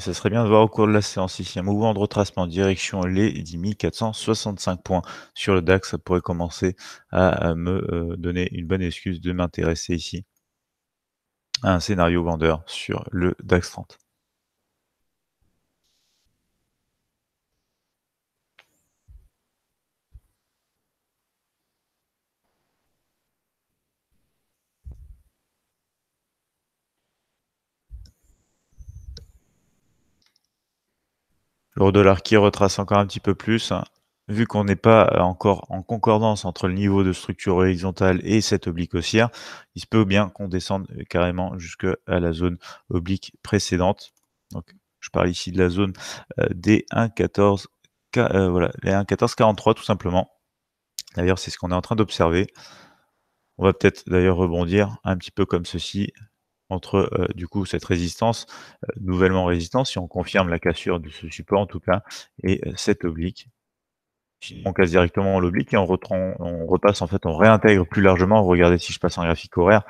ça serait bien de voir au cours de la séance ici un mouvement de retracement direction les 10 465 points sur le DAX. Ça pourrait commencer à me euh, donner une bonne excuse de m'intéresser ici à un scénario vendeur sur le DAX 30. L'euro-dollar qui retrace encore un petit peu plus. Hein, vu qu'on n'est pas encore en concordance entre le niveau de structure horizontale et cette oblique haussière, il se peut bien qu'on descende carrément jusque à la zone oblique précédente. Donc, je parle ici de la zone euh, des euh, voilà, 1,1443 tout simplement. D'ailleurs, c'est ce qu'on est en train d'observer. On va peut-être d'ailleurs rebondir un petit peu comme ceci entre euh, du coup cette résistance, euh, nouvellement résistance, si on confirme la cassure de ce support en tout cas, et euh, cet oblique. on casse directement l'oblique et on, on repasse, en fait, on réintègre plus largement. Regardez si je passe en graphique horaire,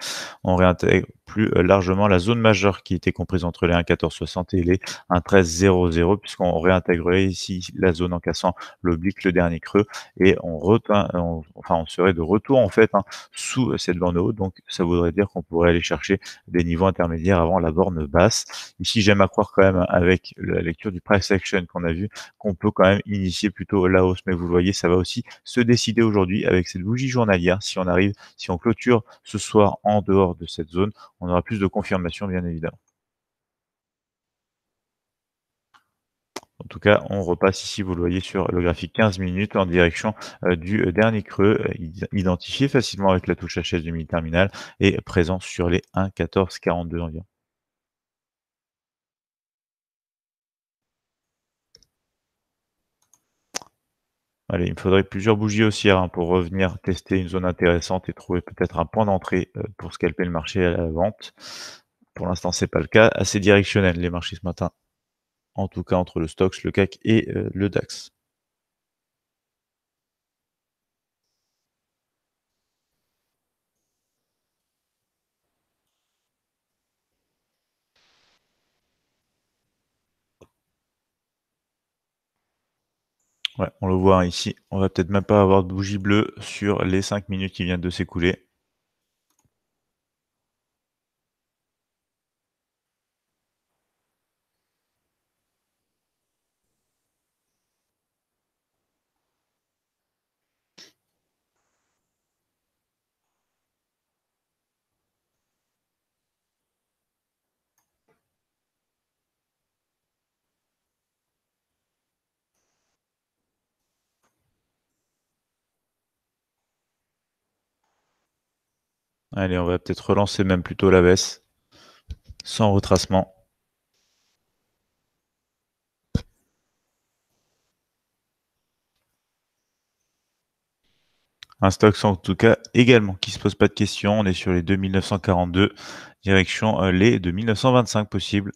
on réintègre plus euh, largement la zone majeure qui était comprise entre les 1,1460 et les 1,1300, puisqu'on réintégrerait ici la zone en cassant l'oblique, le dernier creux, et on, euh, enfin, on serait de retour en fait hein, sous euh, cette borne haute, donc ça voudrait dire qu'on pourrait aller chercher des niveaux intermédiaires avant la borne basse. Ici, j'aime à croire quand même avec la lecture du price action qu'on a vu, qu'on peut quand même initier plutôt la hausse, mais vous voyez, ça va aussi se décider aujourd'hui avec cette bougie journalière. Si on arrive, si on clôture ce soir en dehors de cette zone, on aura plus de confirmations, bien évidemment. En tout cas, on repasse ici, vous le voyez sur le graphique 15 minutes en direction euh, du euh, dernier creux euh, identifié facilement avec la touche HS du mini-terminal et présent sur les 1,14,42 environ. Allez, il me faudrait plusieurs bougies haussières hein, pour revenir tester une zone intéressante et trouver peut-être un point d'entrée euh, pour scalper le marché à la vente. Pour l'instant, ce n'est pas le cas. Assez directionnel les marchés ce matin. En tout cas, entre le Stocks, le CAC et euh, le DAX. Ouais, on le voit ici. On va peut-être même pas avoir de bougie bleue sur les 5 minutes qui viennent de s'écouler. Allez, on va peut-être relancer même plutôt la baisse, sans retracement. Un stock en tout cas également qui se pose pas de questions. On est sur les 2942, direction euh, les 2925 possibles.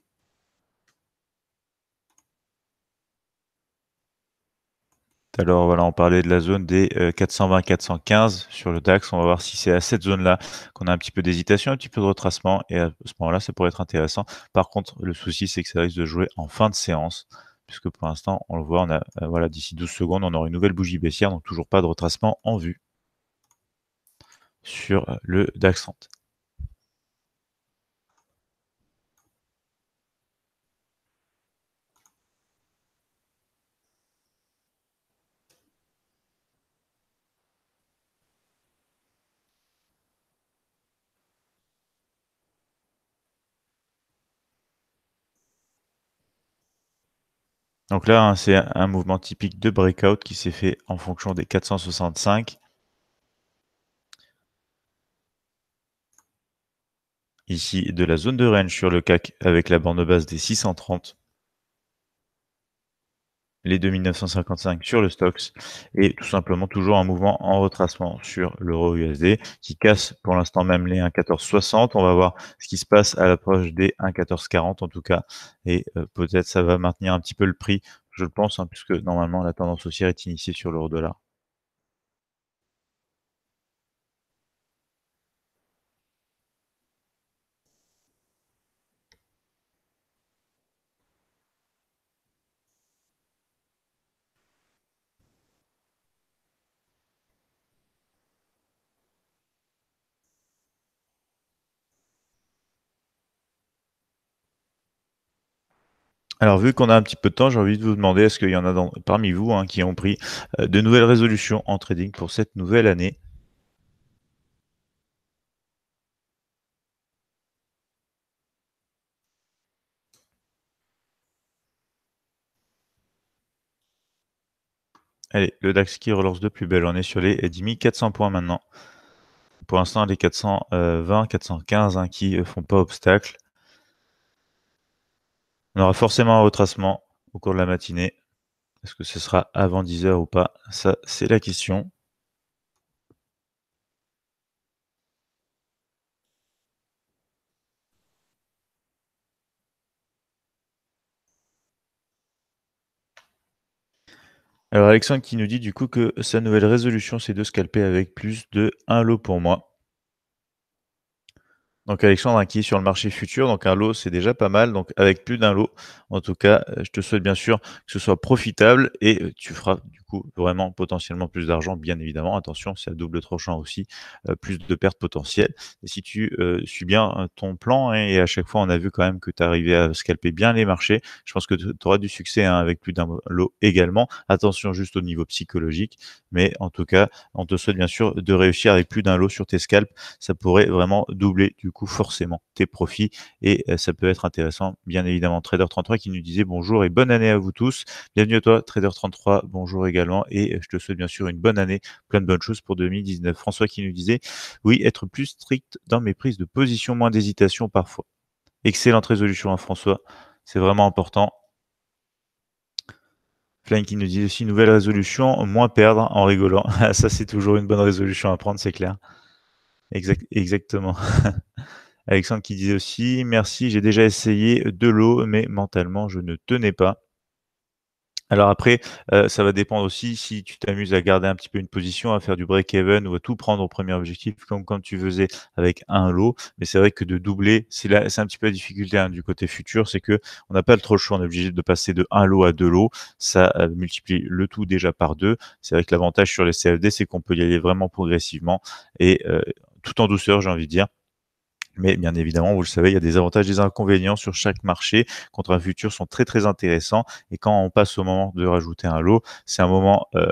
Alors voilà, on parlait de la zone des 420-415 euh, sur le DAX. On va voir si c'est à cette zone-là qu'on a un petit peu d'hésitation, un petit peu de retracement. Et à ce moment-là, ça pourrait être intéressant. Par contre, le souci, c'est que ça risque de jouer en fin de séance. Puisque pour l'instant, on le voit, on a, euh, voilà, d'ici 12 secondes, on aura une nouvelle bougie baissière. Donc toujours pas de retracement en vue sur euh, le DAX 30. Donc là, hein, c'est un mouvement typique de breakout qui s'est fait en fonction des 465. Ici, de la zone de range sur le CAC avec la bande basse des 630 les 2955 sur le stocks et tout simplement toujours un mouvement en retracement sur l'euro USD qui casse pour l'instant même les 1,1460. On va voir ce qui se passe à l'approche des 1,1440 en tout cas et euh, peut-être ça va maintenir un petit peu le prix, je le pense, hein, puisque normalement la tendance haussière est initiée sur l'euro dollar. Alors, vu qu'on a un petit peu de temps, j'ai envie de vous demander est-ce qu'il y en a parmi vous hein, qui ont pris euh, de nouvelles résolutions en trading pour cette nouvelle année Allez, le DAX qui relance de plus belle. On est sur les 10 400 points maintenant. Pour l'instant, les 420, 415 euh, hein, qui ne euh, font pas obstacle. On aura forcément un retracement au cours de la matinée. Est-ce que ce sera avant 10h ou pas Ça, c'est la question. Alors Alexandre qui nous dit du coup que sa nouvelle résolution c'est de scalper avec plus de 1 lot pour moi. Donc Alexandre est sur le marché futur, donc un lot c'est déjà pas mal, donc avec plus d'un lot, en tout cas euh, je te souhaite bien sûr que ce soit profitable et euh, tu feras du vraiment potentiellement plus d'argent, bien évidemment. Attention, c'est à double tranchant aussi, euh, plus de pertes potentielles. si tu euh, suis bien hein, ton plan, hein, et à chaque fois on a vu quand même que tu arrivais à scalper bien les marchés, je pense que tu auras du succès hein, avec plus d'un lot également. Attention juste au niveau psychologique, mais en tout cas, on te souhaite bien sûr de réussir avec plus d'un lot sur tes scalps. Ça pourrait vraiment doubler du coup forcément tes profits et euh, ça peut être intéressant, bien évidemment. Trader33 qui nous disait bonjour et bonne année à vous tous. Bienvenue à toi, Trader33. Bonjour également et euh, je te souhaite bien sûr une bonne année, plein de bonnes choses pour 2019. François qui nous disait, oui, être plus strict dans mes prises de position, moins d'hésitation parfois. Excellente résolution, hein, François. C'est vraiment important. Flying qui nous dit aussi, nouvelle résolution, moins perdre en rigolant. Ah, ça, c'est toujours une bonne résolution à prendre, c'est clair. exactement. Alexandre qui disait aussi Merci, j'ai déjà essayé de l'eau, mais mentalement, je ne tenais pas. Alors après, euh, ça va dépendre aussi si tu t'amuses à garder un petit peu une position, à faire du break-even ou à tout prendre au premier objectif, comme quand tu faisais avec un lot. Mais c'est vrai que de doubler, c'est un petit peu la difficulté hein, du côté futur, c'est que on n'a pas trop le choix, on est obligé de passer de un lot à deux lots. Ça euh, multiplie le tout déjà par deux. C'est vrai que l'avantage sur les CFD, c'est qu'on peut y aller vraiment progressivement et euh, tout en douceur, j'ai envie de dire. Mais bien évidemment, vous le savez, il y a des avantages des inconvénients sur chaque marché. contre un futur sont très très intéressants. Et quand on passe au moment de rajouter un lot, c'est un moment euh,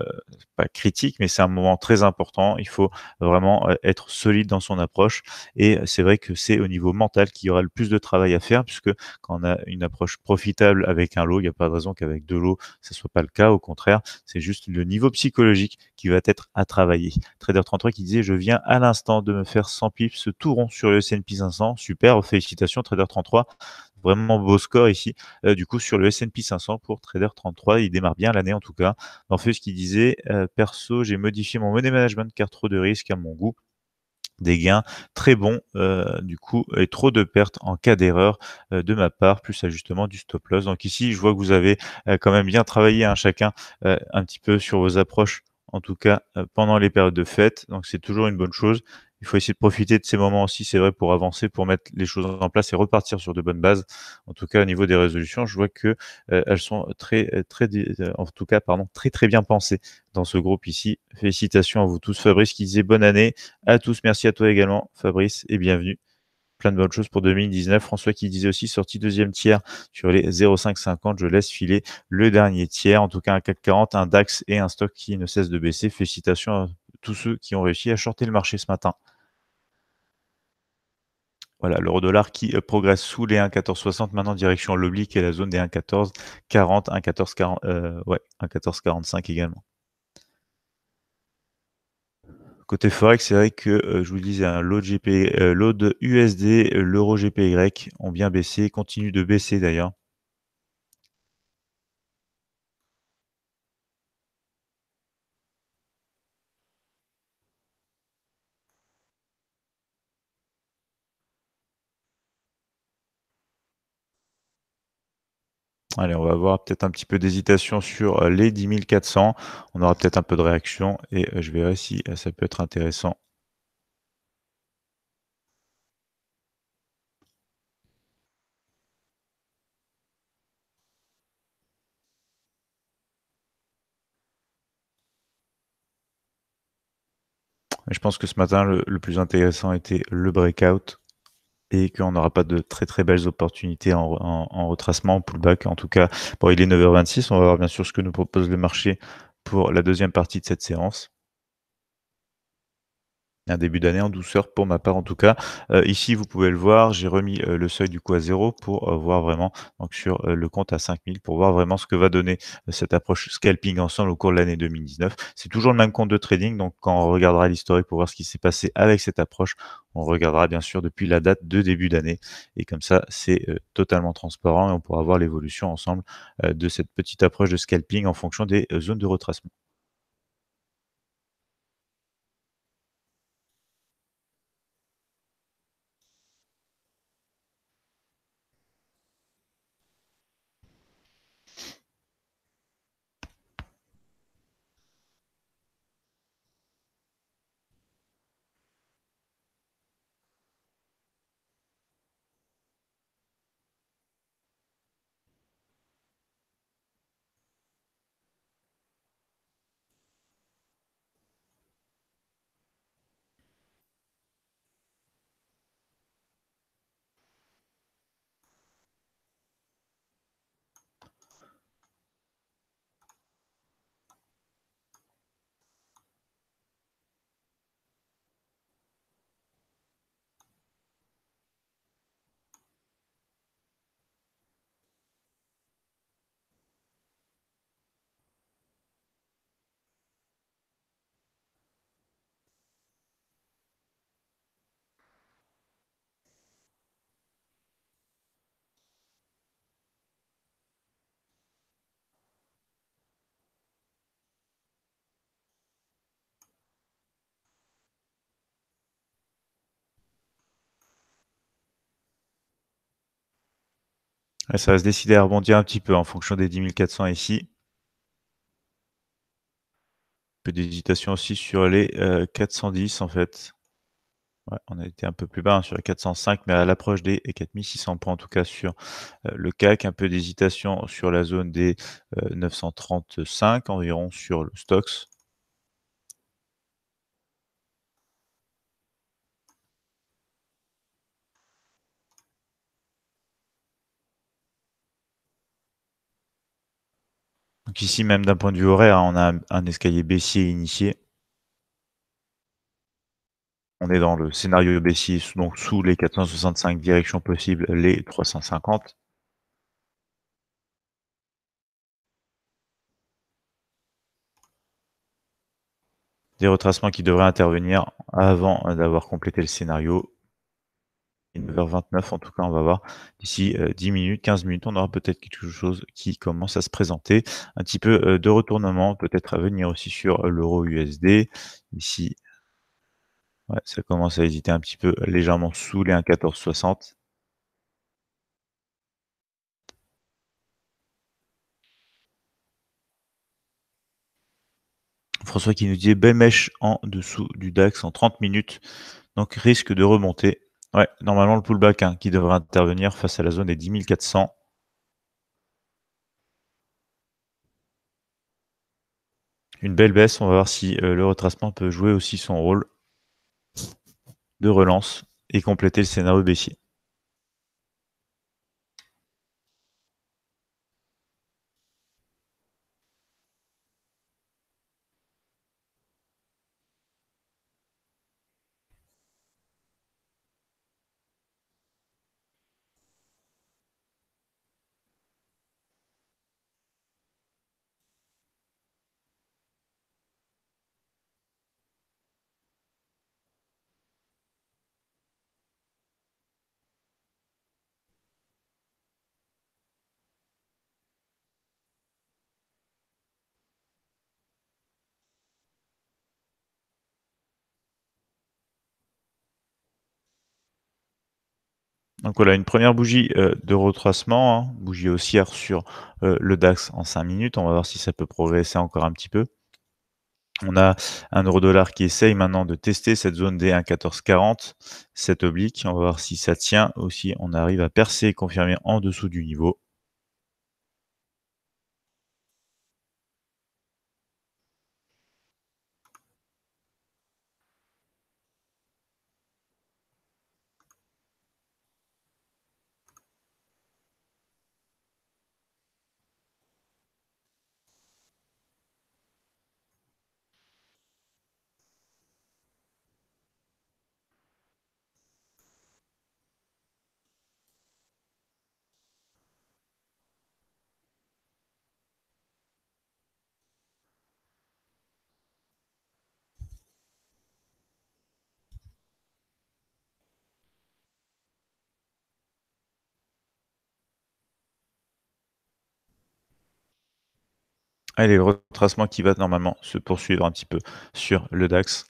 pas critique, mais c'est un moment très important. Il faut vraiment euh, être solide dans son approche. Et c'est vrai que c'est au niveau mental qu'il y aura le plus de travail à faire, puisque quand on a une approche profitable avec un lot, il n'y a pas de raison qu'avec deux lots, ce ne soit pas le cas. Au contraire, c'est juste le niveau psychologique qui va être à travailler. Trader33 qui disait, je viens à l'instant de me faire 100 pips tout rond sur le S&P 500. Super, félicitations Trader33. Vraiment beau score ici, euh, du coup, sur le S&P 500 pour Trader33. Il démarre bien l'année, en tout cas. en fait, ce qu'il disait, euh, perso, j'ai modifié mon money management car trop de risques à mon goût des gains très bons euh, du coup et trop de pertes en cas d'erreur de ma part plus ajustement du stop loss donc ici je vois que vous avez quand même bien travaillé un hein, chacun un petit peu sur vos approches en tout cas euh, pendant les périodes de fête. Donc c'est toujours une bonne chose. Il faut essayer de profiter de ces moments aussi, c'est vrai, pour avancer, pour mettre les choses en place et repartir sur de bonnes bases. En tout cas, au niveau des résolutions, je vois que euh, elles sont très, euh, très, en tout cas, pardon, très, très bien pensées dans ce groupe ici. Félicitations à vous tous, Fabrice qui disait bonne année à tous. Merci à toi également, Fabrice, et bienvenue plein de bonnes choses pour 2019. François qui disait aussi sorti deuxième tiers sur les 0,550. Je laisse filer le dernier tiers. En tout cas, un CAC un DAX et un stock qui ne cesse de baisser. Félicitations à tous ceux qui ont réussi à shorter le marché ce matin. Voilà, l'euro dollar qui euh, progresse sous les 1,1460, maintenant direction l'oblique et la zone des 1,1440, 1,1445 euh, ouais, également. Côté Forex, c'est vrai que euh, je vous disais, hein, l'autre GP, USD, l'euro GPY ont bien baissé, continuent de baisser d'ailleurs. Allez, on va avoir peut-être un petit peu d'hésitation sur euh, les 10 400. On aura peut-être un peu de réaction et euh, je verrai si euh, ça peut être intéressant. Je pense que ce matin, le, le plus intéressant était le breakout et qu'on n'aura pas de très très belles opportunités en, retracement, en pullback. En tout cas, bon, il est 9h26, on va voir bien sûr ce que nous propose le marché pour la deuxième partie de cette séance un début d'année en douceur pour ma part en tout cas. Euh, ici, vous pouvez le voir, j'ai remis euh, le seuil du coup à zéro pour euh, voir vraiment, donc sur le compte à 5000, pour voir vraiment ce que va donner cette approche scalping ensemble au cours de l'année 2019. C'est toujours le même compte de trading, donc quand on regardera l'historique pour voir ce qui s'est passé avec cette approche, on regardera bien sûr depuis la date de début d'année. Et comme ça, c'est totalement transparent et on pourra voir l'évolution ensemble de cette petite approche de scalping en fonction des zones de retracement. ça va se décider à rebondir un petit peu en fonction des 10 400 ici. Un peu d'hésitation aussi sur les 410 euh, en fait. on a été un peu plus bas hein, sur les 405, mais à l'approche des 4600 points, en tout cas sur euh, le CAC, un peu d'hésitation sur la zone des 935 euh, environ sur le stocks. Donc ici, même d'un point de vue horaire, hein, on a un escalier baissier initié. On est dans le scénario baissier, donc sous les 465 directions possibles, les 350. Des retracements qui devraient intervenir avant d'avoir complété le scénario 9h29 en tout cas, on va voir. D'ici 10 euh, minutes, 15 minutes, on aura peut-être quelque chose qui commence à se présenter. Un petit peu euh, de retournement peut-être à venir aussi sur euh, l'euro USD. Ici, ça commence à hésiter un petit peu légèrement sous les 1,1460. François qui nous dit belle en dessous du DAX en 30 minutes, donc risque de remonter Ouais, normalement le pullback hein, qui devrait intervenir face à la zone des 10 400. Une belle baisse, on va voir si euh, le retracement peut jouer aussi son rôle de relance et compléter le scénario baissier. Donc voilà, une première bougie euh, de retracement, hein. bougie haussière sur euh, le DAX en 5 minutes. On va voir si ça peut progresser encore un petit peu. On a un euro dollar qui essaye maintenant de tester cette zone des 1,1440, cette oblique. On va voir si ça tient aussi. On arrive à percer et confirmer en dessous du niveau. Ah, et les retracements qui va normalement se poursuivre un petit peu sur le DAX.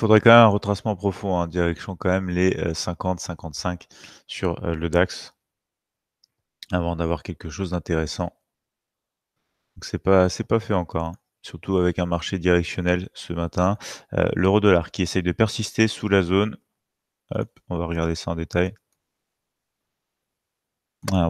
faudrait quand même un retracement profond en hein, direction quand même les 50-55 euh, sur euh, le DAX avant d'avoir quelque chose d'intéressant. Donc c'est pas c'est pas fait encore. Hein. Surtout avec un marché directionnel ce matin. Euh, l'euro dollar qui essaye de persister sous la zone. on va regarder ça en détail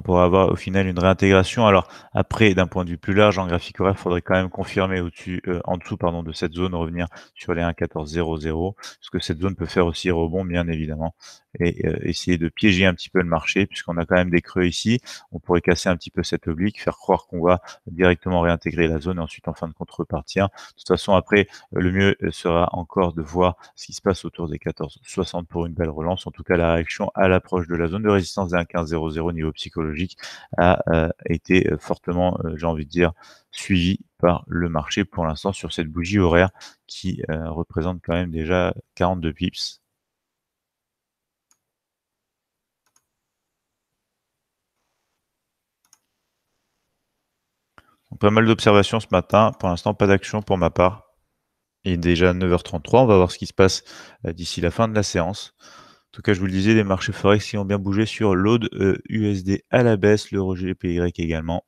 pour avoir au final une réintégration. Alors après, d'un point de vue plus large, en graphique horaire, il faudrait quand même confirmer euh, en dessous pardon, de cette zone, revenir sur les 1.14.00, parce que cette zone peut faire aussi rebond, bien évidemment, et euh, essayer de piéger un petit peu le marché puisqu'on a quand même des creux ici. On pourrait casser un petit peu cette oblique, faire croire qu'on va directement réintégrer la zone et ensuite en fin de compte repartir. De toute façon, après, le mieux euh, sera encore de voir ce qui se passe autour des 14,60 pour une belle relance. En tout cas, la réaction à l'approche de la zone de résistance d'un 15.00 au niveau psychologique a euh, été fortement, j'ai envie de dire, suivi par le marché pour l'instant sur cette bougie horaire qui représente quand même déjà 42 pips pas mal d'observations ce matin. Pour l'instant, pas d'action pour ma part. Et déjà 9h33, on va voir ce qui se passe euh, d'ici la fin de la séance. En tout cas, je vous le disais, les marchés forex ont bien bougé sur l'aude USD euh, à la baisse, l'euro GPY également.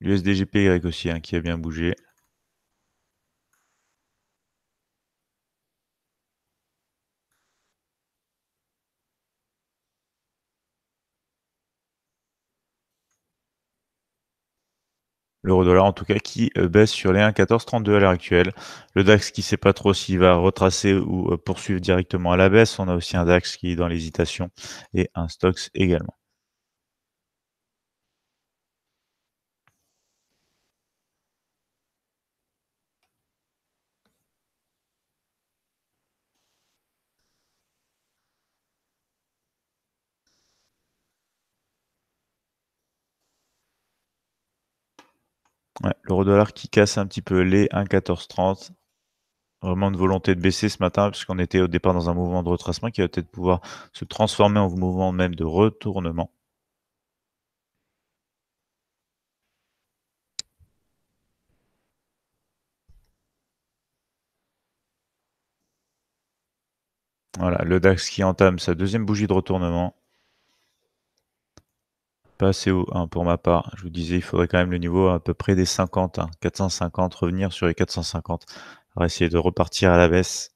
L'USD aussi hein, qui a bien bougé. l'euro-dollar en tout cas qui euh, baisse sur les 1,1432 à l'heure actuelle. Le DAX qui ne sait pas trop s'il va retracer ou euh, poursuivre directement à la baisse. On a aussi un DAX qui est dans l'hésitation et un Stox également. l'euro-dollar qui casse un petit peu les 1,1430. Vraiment de volonté de baisser ce matin, puisqu'on était au départ dans un mouvement de retracement qui va peut-être pouvoir se transformer en mouvement même de retournement. Voilà, le DAX qui entame sa deuxième bougie de retournement pas assez haut hein, pour ma part. Je vous disais, il faudrait quand même le niveau à peu près des 50, 450, hein, revenir sur les 450. essayer de repartir à la baisse.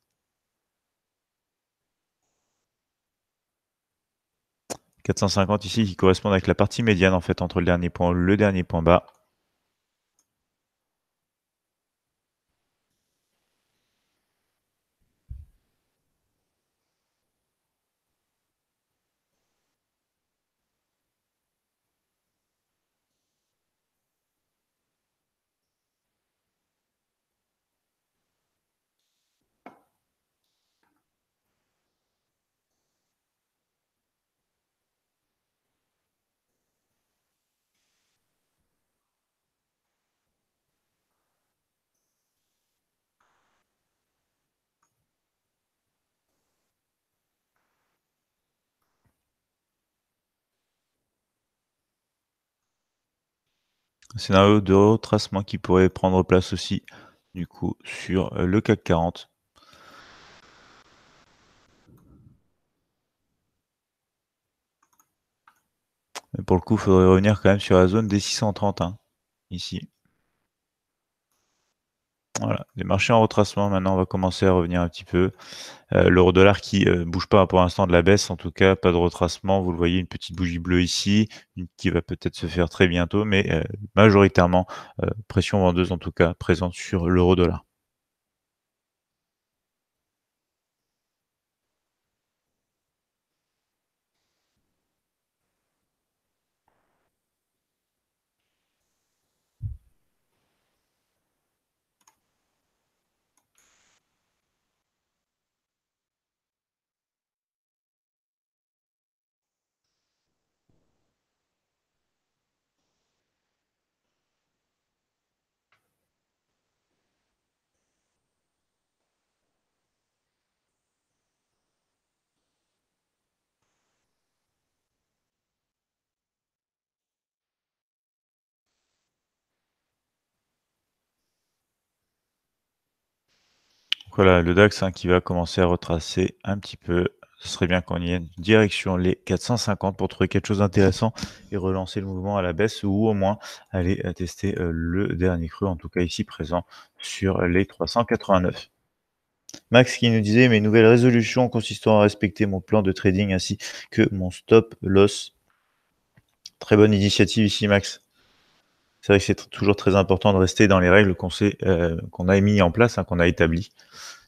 « 450 ici qui correspondent avec la partie médiane en fait entre le dernier point le dernier point bas. Scénario e de retracement qui pourrait prendre place aussi, du coup, sur euh, le CAC 40. Mais pour le coup, il faudrait revenir quand même sur la zone des 630, hein, ici. Voilà, les marchés en retracement, maintenant on va commencer à revenir un petit peu. Euh, l'euro dollar qui ne euh, bouge pas pour l'instant de la baisse, en tout cas pas de retracement. Vous le voyez, une petite bougie bleue ici, qui va peut-être se faire très bientôt, mais euh, majoritairement pression vendeuse en tout cas présente sur l'euro dollar. Voilà, le DAX hein, qui va commencer à retracer un petit peu. Ce serait bien qu'on y ait une direction les 450 pour trouver quelque chose d'intéressant et relancer le mouvement à la baisse ou au moins aller euh, tester euh, le dernier creux, en tout cas ici présent sur les 389. Max qui nous disait mes nouvelles résolutions consistant à respecter mon plan de trading ainsi que mon stop loss. Très bonne initiative ici, Max c'est vrai que c'est toujours très important de rester dans les règles qu'on euh, qu'on a mis en place, hein, qu'on a établies.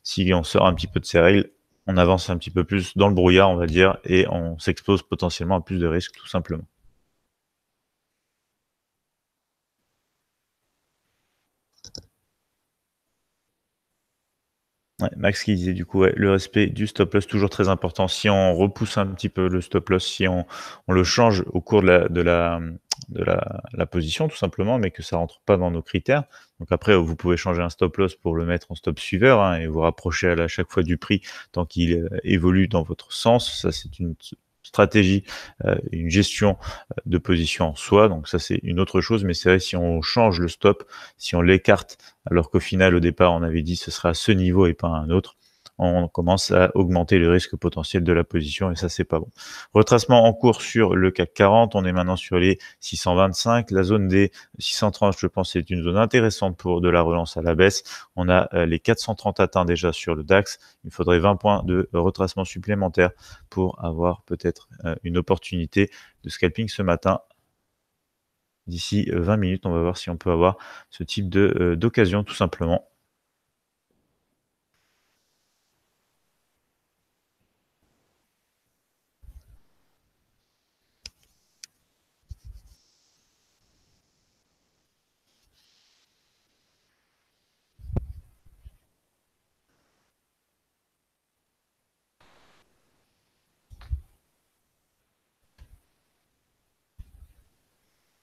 Si on sort un petit peu de ces règles, on avance un petit peu plus dans le brouillard, on va dire, et on s'expose potentiellement à plus de risques, tout simplement. Max qui disait du coup le respect du stop loss toujours très important. Si on repousse un petit peu le stop loss, si on, on le change au cours de la, de la, position tout simplement, mais que ça rentre pas dans nos critères. Donc après, vous pouvez changer un stop loss pour le mettre en stop suiveur hein, et vous rapprocher à, chaque fois du prix tant qu'il euh, évolue dans votre sens. Ça, c'est une stratégie, euh, une gestion euh, de position en soi. Donc ça, c'est une autre chose. Mais c'est vrai, si on change le stop, si on l'écarte, alors qu'au final, au départ, on avait dit ce sera à ce niveau et pas à un autre, on commence à augmenter le risque potentiel de la position et ça c'est pas bon. Retracement en cours sur le CAC 40, on est maintenant sur les 625, la zone des 630 je pense c'est une zone intéressante pour de la relance à la baisse. On a euh, les 430 atteints déjà sur le DAX, il faudrait 20 points de retracement supplémentaire pour avoir peut-être euh, une opportunité de scalping ce matin d'ici 20 euh, minutes. On va voir si on peut avoir ce type d'occasion tout simplement.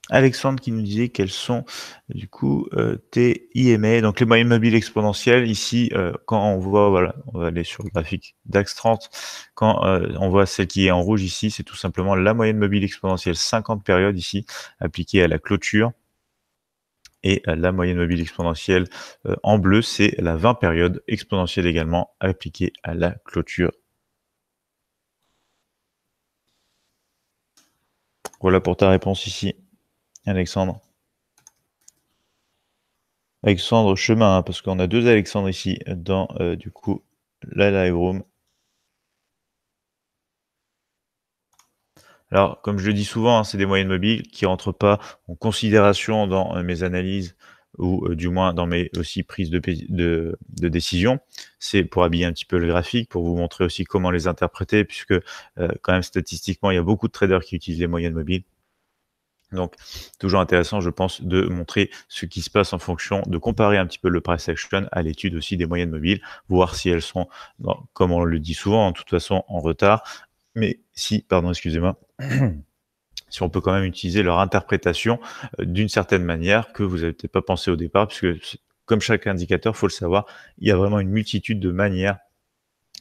Alexandre qui nous disait quels sont du coup euh, tes donc les moyennes mobiles exponentielles. Ici, euh, quand on voit, voilà, on va aller sur le graphique DAX 30, quand euh, on voit celle qui est en rouge ici, c'est tout simplement la moyenne mobile exponentielle 50 périodes ici, appliquée à la clôture. Et la moyenne mobile exponentielle en bleu, c'est la 20 périodes exponentielle également appliquée à la clôture Voilà pour ta réponse ici. Alexandre. Alexandre Chemin, hein, parce qu'on a deux Alexandres ici dans euh, du coup la live room. Alors, comme je le dis souvent, hein, c'est des moyennes mobiles qui ne rentrent pas en considération dans euh, mes analyses ou euh, du moins dans mes aussi prises de, de, décision. C'est pour habiller un petit peu le graphique, pour vous montrer aussi comment les interpréter, puisque quand même statistiquement, il y a beaucoup de traders qui utilisent les moyennes mobiles. Donc, toujours intéressant, je pense, de montrer ce qui se passe en fonction, de comparer un petit peu le price action à l'étude aussi des moyennes mobiles, voir si elles sont, comme on le dit souvent, en hein, toute façon, en retard, mais si, pardon, excusez-moi. si on peut quand même utiliser leur interprétation euh, d'une certaine manière que vous n'avez peut-être pas pensé au départ, puisque comme chaque indicateur, faut le savoir, il y a vraiment une multitude de manières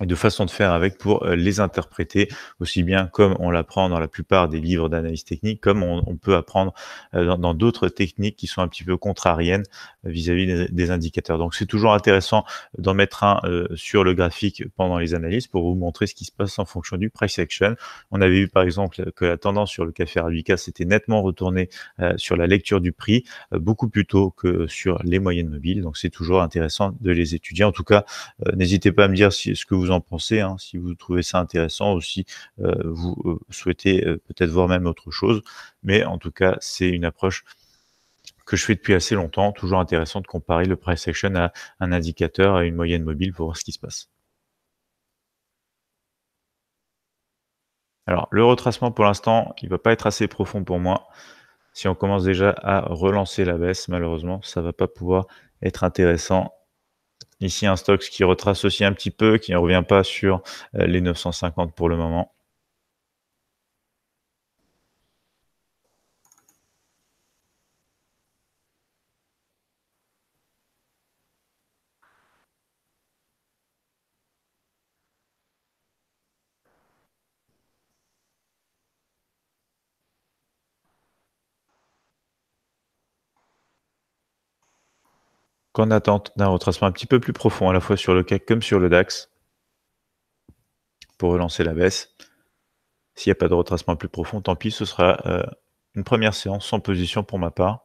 de façon de faire avec pour euh, les interpréter, aussi bien comme on l'apprend dans la plupart des livres d'analyse technique, comme on, peut apprendre euh, dans d'autres techniques qui sont un petit peu contrariennes euh, vis-à-vis des, indicateurs. Donc c'est toujours intéressant d'en mettre un sur le graphique pendant les analyses pour vous montrer ce qui se passe en fonction du price action. On avait vu par exemple que la tendance sur le café arabica s'était nettement retournée sur la lecture du prix, beaucoup plus tôt que sur les moyennes mobiles. Donc c'est toujours intéressant de les étudier. En tout cas, n'hésitez pas à me dire ce que vous en pensez, hein, si vous trouvez ça intéressant ou si euh, vous euh, souhaitez euh, peut-être voir même autre chose. Mais en tout cas, c'est une approche que je fais depuis assez longtemps. Toujours intéressant de comparer le price action à un indicateur, à une moyenne mobile pour voir ce qui se passe. Alors, le retracement pour l'instant, il va pas être assez profond pour moi. Si on commence déjà à relancer la baisse, malheureusement, ça va pas pouvoir être intéressant. Ici, un stock qui retrace aussi un petit peu, qui ne revient pas sur euh, les 950 pour le moment. en attente d'un retracement un petit peu plus profond, à la fois sur le CAC comme sur le DAX, pour relancer la baisse. S'il n'y a pas de retracement plus profond, tant pis, ce sera euh, une première séance sans position pour ma part.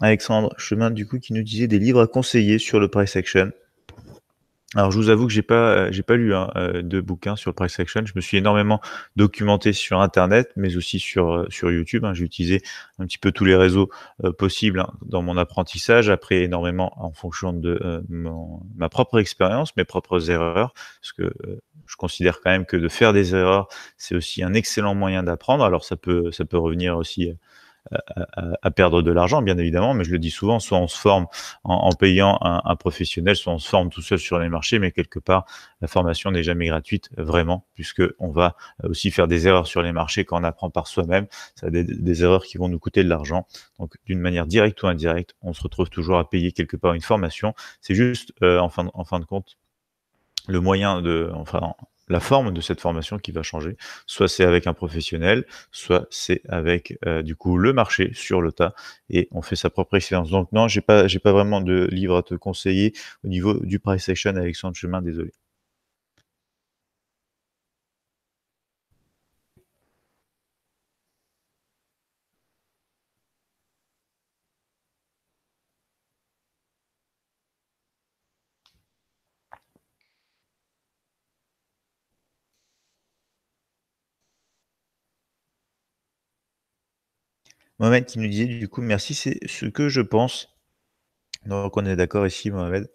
Alexandre Chemin, du coup, qui nous disait des livres à conseiller sur le price action. Alors, je vous avoue que j'ai pas, euh, j'ai pas lu hein, euh, de bouquin sur le price action. Je me suis énormément documenté sur Internet, mais aussi sur euh, sur YouTube. Hein. J'ai utilisé un petit peu tous les réseaux possibles hein, dans mon apprentissage. Après, énormément en fonction de mon, ma propre expérience, mes propres erreurs, parce que je considère quand même que de faire des erreurs, c'est aussi un excellent moyen d'apprendre. Alors, ça peut, ça peut revenir aussi à, perdre de l'argent, bien évidemment, mais je le dis souvent, soit on se forme en, payant un, professionnel, soit on se forme tout seul sur les marchés, mais quelque part, la formation n'est jamais gratuite, vraiment, puisque on va aussi faire des erreurs sur les marchés quand on apprend par soi-même, ça des, des erreurs qui vont nous coûter de l'argent. Donc, d'une manière directe ou indirecte, on se retrouve toujours à payer quelque part une formation. C'est juste, euh, en, fin de, en fin de compte, le moyen de, enfin, la forme de cette formation qui va changer. Soit c'est avec un professionnel, soit c'est avec euh, du coup le marché sur le tas et on fait sa propre expérience. Donc non, j'ai pas j'ai pas vraiment de livre à te conseiller au niveau du price action, son Chemin, désolé. Mohamed qui nous disait du coup merci, c'est ce que je pense. Donc on est d'accord ici, Mohamed.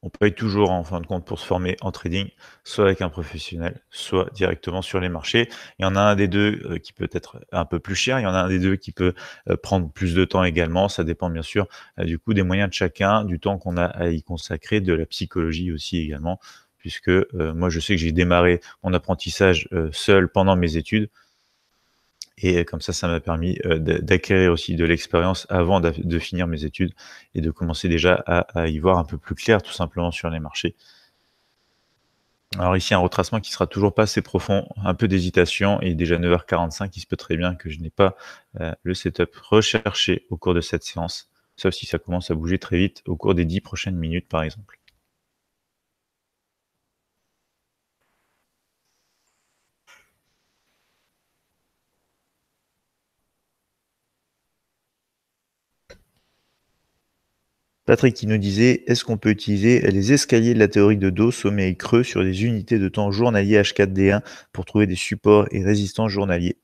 On peut être toujours hein, en fin de compte pour se former en trading, soit avec un professionnel, soit directement sur les marchés. Il y en a un des deux euh, qui peut être un peu plus cher, il y en a un des deux qui peut euh, prendre plus de temps également. Ça dépend bien sûr euh, du coup des moyens de chacun, du temps qu'on a à y consacrer, de la psychologie aussi également, puisque moi je sais que j'ai démarré mon apprentissage seul pendant mes études. Et euh, comme ça, ça m'a permis euh, d'acquérir aussi de l'expérience avant de finir mes études et de commencer déjà à, y voir un peu plus clair tout simplement sur les marchés. Alors ici, un retracement qui sera toujours pas assez profond, un peu d'hésitation, et déjà 9h45, il se peut très bien que je n'ai pas euh, le setup recherché au cours de cette séance, sauf si ça commence à bouger très vite au cours des 10 prochaines minutes par exemple. Patrick qui nous disait est-ce qu'on peut utiliser les escaliers de la théorie de dos, sommet et creux sur les unités de temps journalier H4D1 pour trouver des supports et résistances journaliers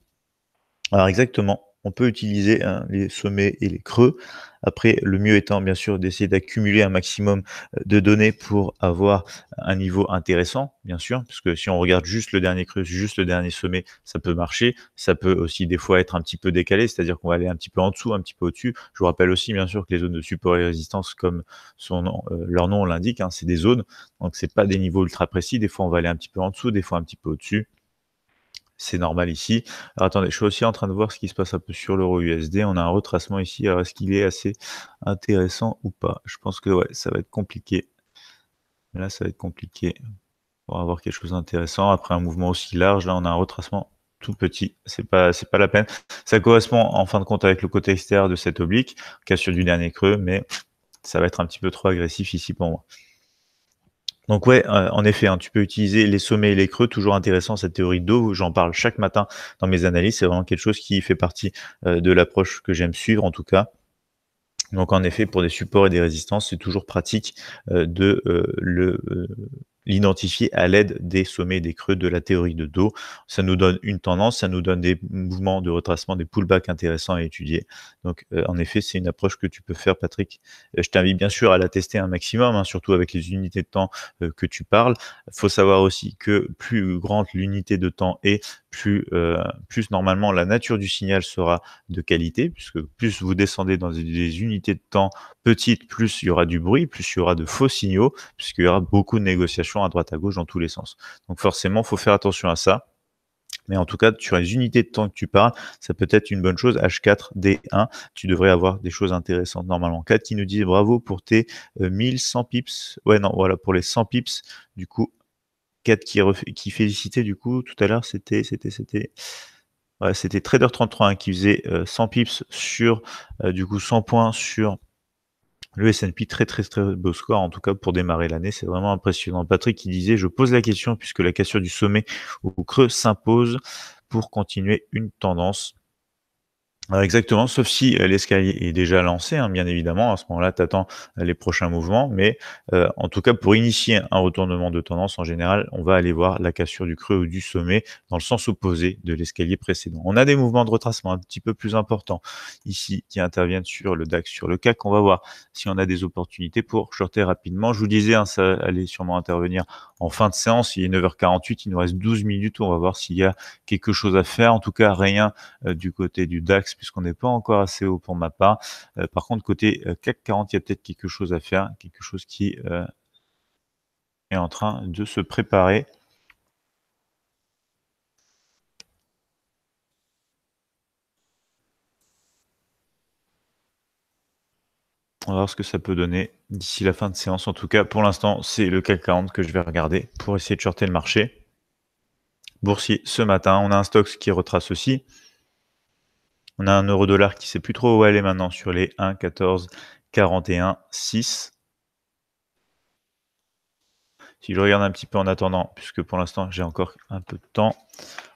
Alors exactement on peut utiliser hein, les sommets et les creux. Après, le mieux étant bien sûr d'essayer d'accumuler un maximum euh, de données pour avoir un niveau intéressant, bien sûr, parce que si on regarde juste le dernier creux, juste le dernier sommet, ça peut marcher. Ça peut aussi des fois être un petit peu décalé, c'est-à-dire qu'on va aller un petit peu en dessous, un petit peu au-dessus. Je vous rappelle aussi bien sûr que les zones de support et résistance, comme euh, leur nom l'indique, hein, c'est des zones, donc c'est pas des niveaux ultra précis. Des fois, on va aller un petit peu en dessous, des fois un petit peu au-dessus c'est normal ici. Alors, attendez, je suis aussi en train de voir ce qui se passe un peu sur l'euro USD. On a un retracement ici. Alors, est-ce qu'il est assez intéressant ou pas Je pense que ouais, ça va être compliqué. Là, ça va être compliqué pour avoir quelque chose d'intéressant. Après un mouvement aussi large, là, on a un retracement tout petit. C'est pas, c'est pas la peine. Ça correspond en fin de compte avec le côté extérieur de cette oblique, cassure du dernier creux, mais ça va être un petit peu trop agressif ici pour moi. Donc ouais, euh, en effet, hein, tu peux utiliser les sommets et les creux, toujours intéressant cette théorie d'eau, j'en parle chaque matin dans mes analyses, c'est vraiment quelque chose qui fait partie euh, de l'approche que j'aime suivre en tout cas. Donc en effet, pour des supports et des résistances, c'est toujours pratique euh, de le l'identifier à l'aide des sommets et des creux de la théorie de dos. Ça nous donne une tendance, ça nous donne des mouvements de retracement, des pullbacks intéressants à étudier. Donc, euh, en effet, c'est une approche que tu peux faire, Patrick. Euh, je t'invite bien sûr à la tester un maximum, hein, surtout avec les unités de temps euh, que tu parles. Il faut savoir aussi que plus grande l'unité de temps est, plus, plus normalement la nature du signal sera de qualité, puisque plus vous descendez dans des unités de temps petites, plus il y aura du bruit, plus il y aura de faux signaux, puisqu'il y aura beaucoup de négociations à droite à gauche dans tous les sens. Donc forcément, il faut faire attention à ça. Mais en tout cas, sur les unités de temps que tu parles, ça peut être une bonne chose. H4, D1, tu devrais avoir des choses intéressantes normalement. 4 qui nous dit bravo pour tes 1100 euh, pips. Ouais, non, voilà, pour les 100 pips. Du coup, 4 qui, qui félicitait, du coup, tout à l'heure, c'était, c'était, c'était. c'était Trader33 qui faisait 100 euh, pips sur, euh, du coup, 100 points sur le S&P très très très beau score en tout cas pour démarrer l'année, c'est vraiment impressionnant. Patrick qui disait je pose la question puisque la cassure du sommet au creux s'impose pour continuer une tendance. Euh, exactement, sauf si euh, l'escalier est déjà lancé, hein, bien évidemment, à ce moment-là, tu attends euh, les prochains mouvements, mais en tout cas, pour initier un retournement de tendance, en général, on va aller voir la cassure du creux ou du sommet dans le sens opposé de l'escalier précédent. On a des mouvements de retracement un petit peu plus importants ici qui interviennent sur le DAX, sur le CAC. On va voir si on a des opportunités pour shorter rapidement. Je vous disais, hein, ça allait sûrement intervenir en fin de séance, il est 9h48, il nous reste 12 minutes, on va voir s'il y a quelque chose à faire. En tout cas, rien euh, du côté du DAX, puisqu'on n'est pas encore assez haut pour ma part. Euh, par contre, côté CAC euh, 40, il y a peut-être quelque chose à faire, quelque chose qui est en train de se préparer. On va voir ce que ça peut donner d'ici la fin de séance. En tout cas, pour l'instant, c'est le CAC 40 que je vais regarder pour essayer de shorter le marché. Boursier ce matin, on a un stock qui retrace aussi. On a un euro dollar qui ne sait plus trop où aller maintenant sur les 1, 14, 41, 6. Si je regarde un petit peu en attendant, puisque pour l'instant j'ai encore un peu de temps.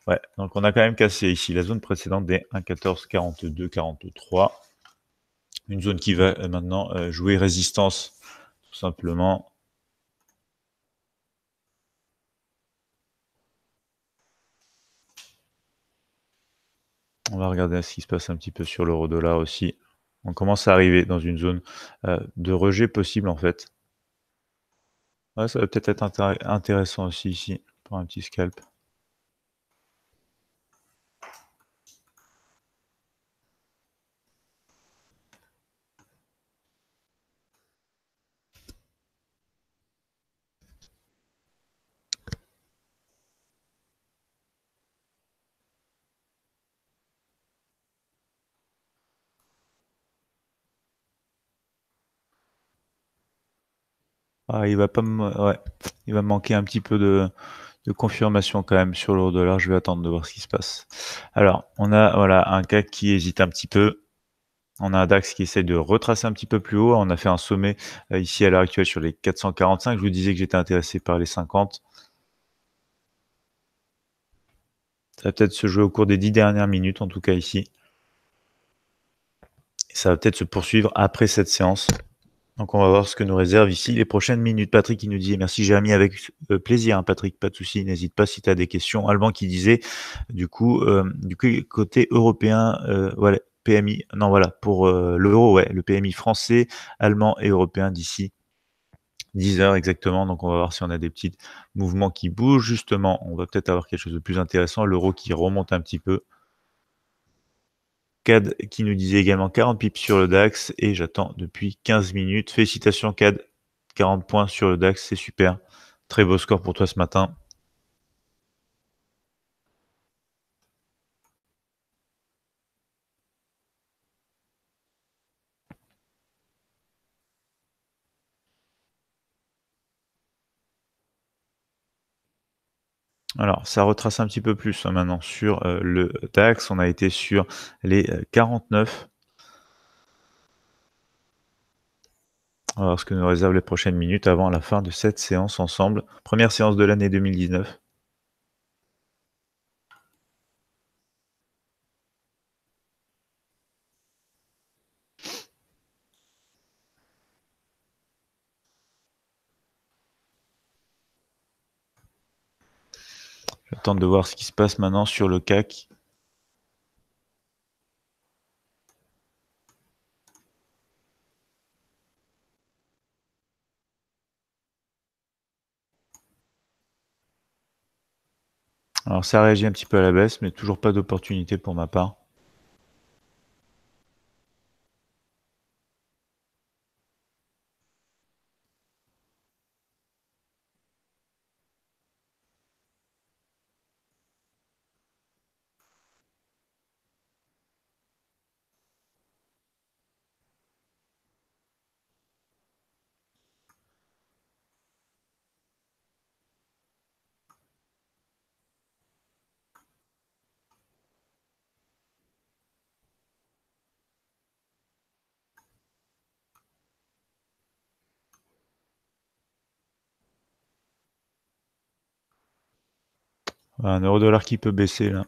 Ouais, donc on a quand même cassé ici la zone précédente des 1,14, 42, 43. Une zone qui va euh, maintenant euh, jouer résistance, tout simplement. On va regarder ce qui se passe un petit peu sur l'euro dollar aussi. On commence à arriver dans une zone euh, de rejet possible en fait. ça va peut-être être, intéressant aussi ici pour un petit scalp. Ah, il va pas il va manquer un petit peu de, confirmation quand même sur l'euro dollar. Je vais attendre de voir ce qui se passe. Alors, on a voilà un CAC qui hésite un petit peu. On a un DAX qui essaie de retracer un petit peu plus haut. On a fait un sommet euh, ici à l'heure actuelle sur les 445. Je vous disais que j'étais intéressé par les 50. Ça va peut-être se jouer au cours des 10 dernières minutes, en tout cas ici. Ça va peut-être se poursuivre après cette séance. Donc on va voir ce que nous réserve ici les prochaines minutes. Patrick qui nous dit merci Jérémy avec euh, plaisir. Hein, Patrick, pas de souci, n'hésite pas si tu as des questions. Alban qui disait du coup, euh, du coup côté européen, euh, voilà, PMI, non voilà, pour l'euro, ouais, le PMI français, allemand et européen d'ici 10 heures exactement. Donc on va voir si on a des petits mouvements qui bougent. Justement, on va peut-être avoir quelque chose de plus intéressant. L'euro qui remonte un petit peu CAD qui nous disait également 40 pips sur le DAX et j'attends depuis 15 minutes. Félicitations CAD, 40 points sur le DAX, c'est super. Très beau score pour toi ce matin. Alors, ça retrace un petit peu plus hein, maintenant sur euh, le DAX. On a été sur les 49. On va voir ce que nous réserve les prochaines minutes avant la fin de cette séance ensemble. Première séance de l'année 2019. de voir ce qui se passe maintenant sur le CAC. Alors ça réagit un petit peu à la baisse, mais toujours pas d'opportunité pour ma part. Un euro dollar qui peut baisser là.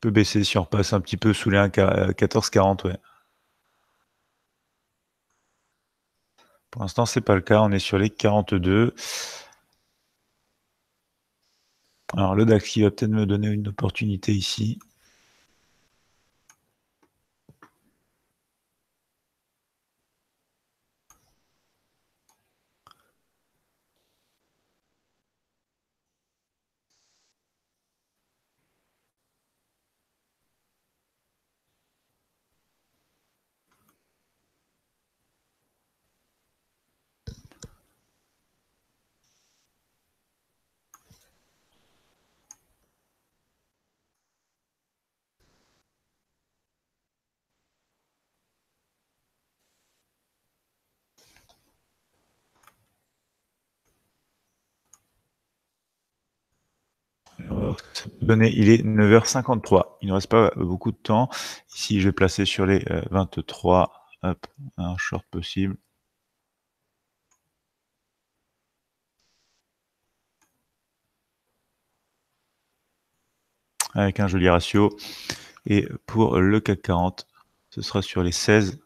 Peut baisser si on repasse un petit peu sous les 14,40, euh, ouais. Pour l'instant, c'est pas le cas. On est sur les 42. Alors, le DAX qui va peut-être me donner une opportunité ici. il est 9h53. Il ne reste pas beaucoup de temps. Ici, je vais placer sur les 23. Euh, Hop, un short possible. Avec un joli ratio. Et pour le CAC 40, ce sera sur les 16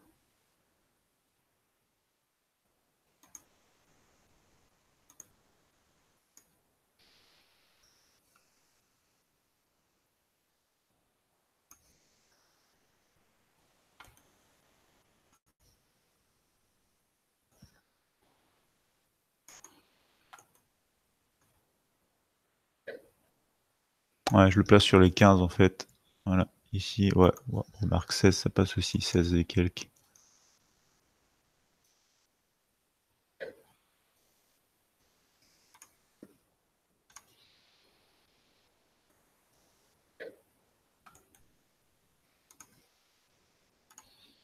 je le place sur les 15 en fait. Voilà. Ici, ouais, ouais. remarque 16, ça passe aussi, 16 et quelques.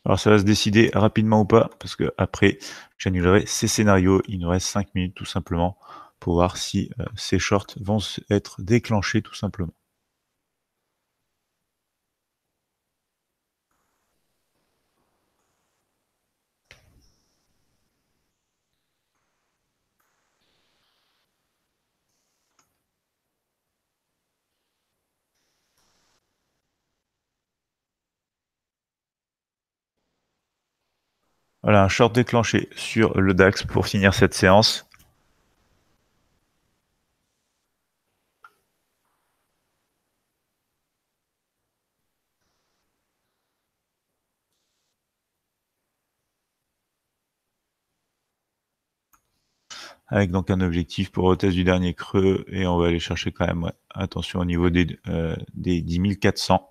Alors ça va se décider rapidement ou pas, parce que après j'annulerai ces scénarios. Il nous reste 5 minutes tout simplement pour voir si euh, ces shorts vont être déclenchés tout simplement. Voilà, un short déclenché sur le DAX pour finir cette séance. avec donc un objectif pour test du dernier creux et on va aller chercher quand même, attention, au niveau des, euh, des 10 400.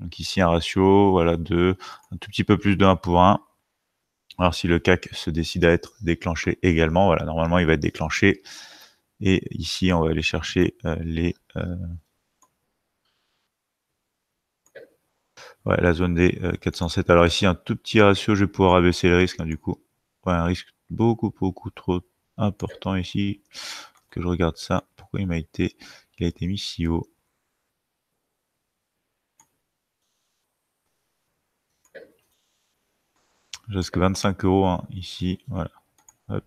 Donc ici, un ratio voilà, de un tout petit peu plus de 1 pour 1. Alors si le CAC se décide à être déclenché également, voilà, normalement il va être déclenché. Et ici, on va aller chercher euh, les, euh, la zone des 407. Alors ici, un tout petit ratio, je vais pouvoir abaisser le risque. Hein, du coup, un risque beaucoup, beaucoup trop important ici que je regarde ça. Pourquoi il m'a été, il a été mis si haut Jusque 25 euros hein, ici, voilà. Hop.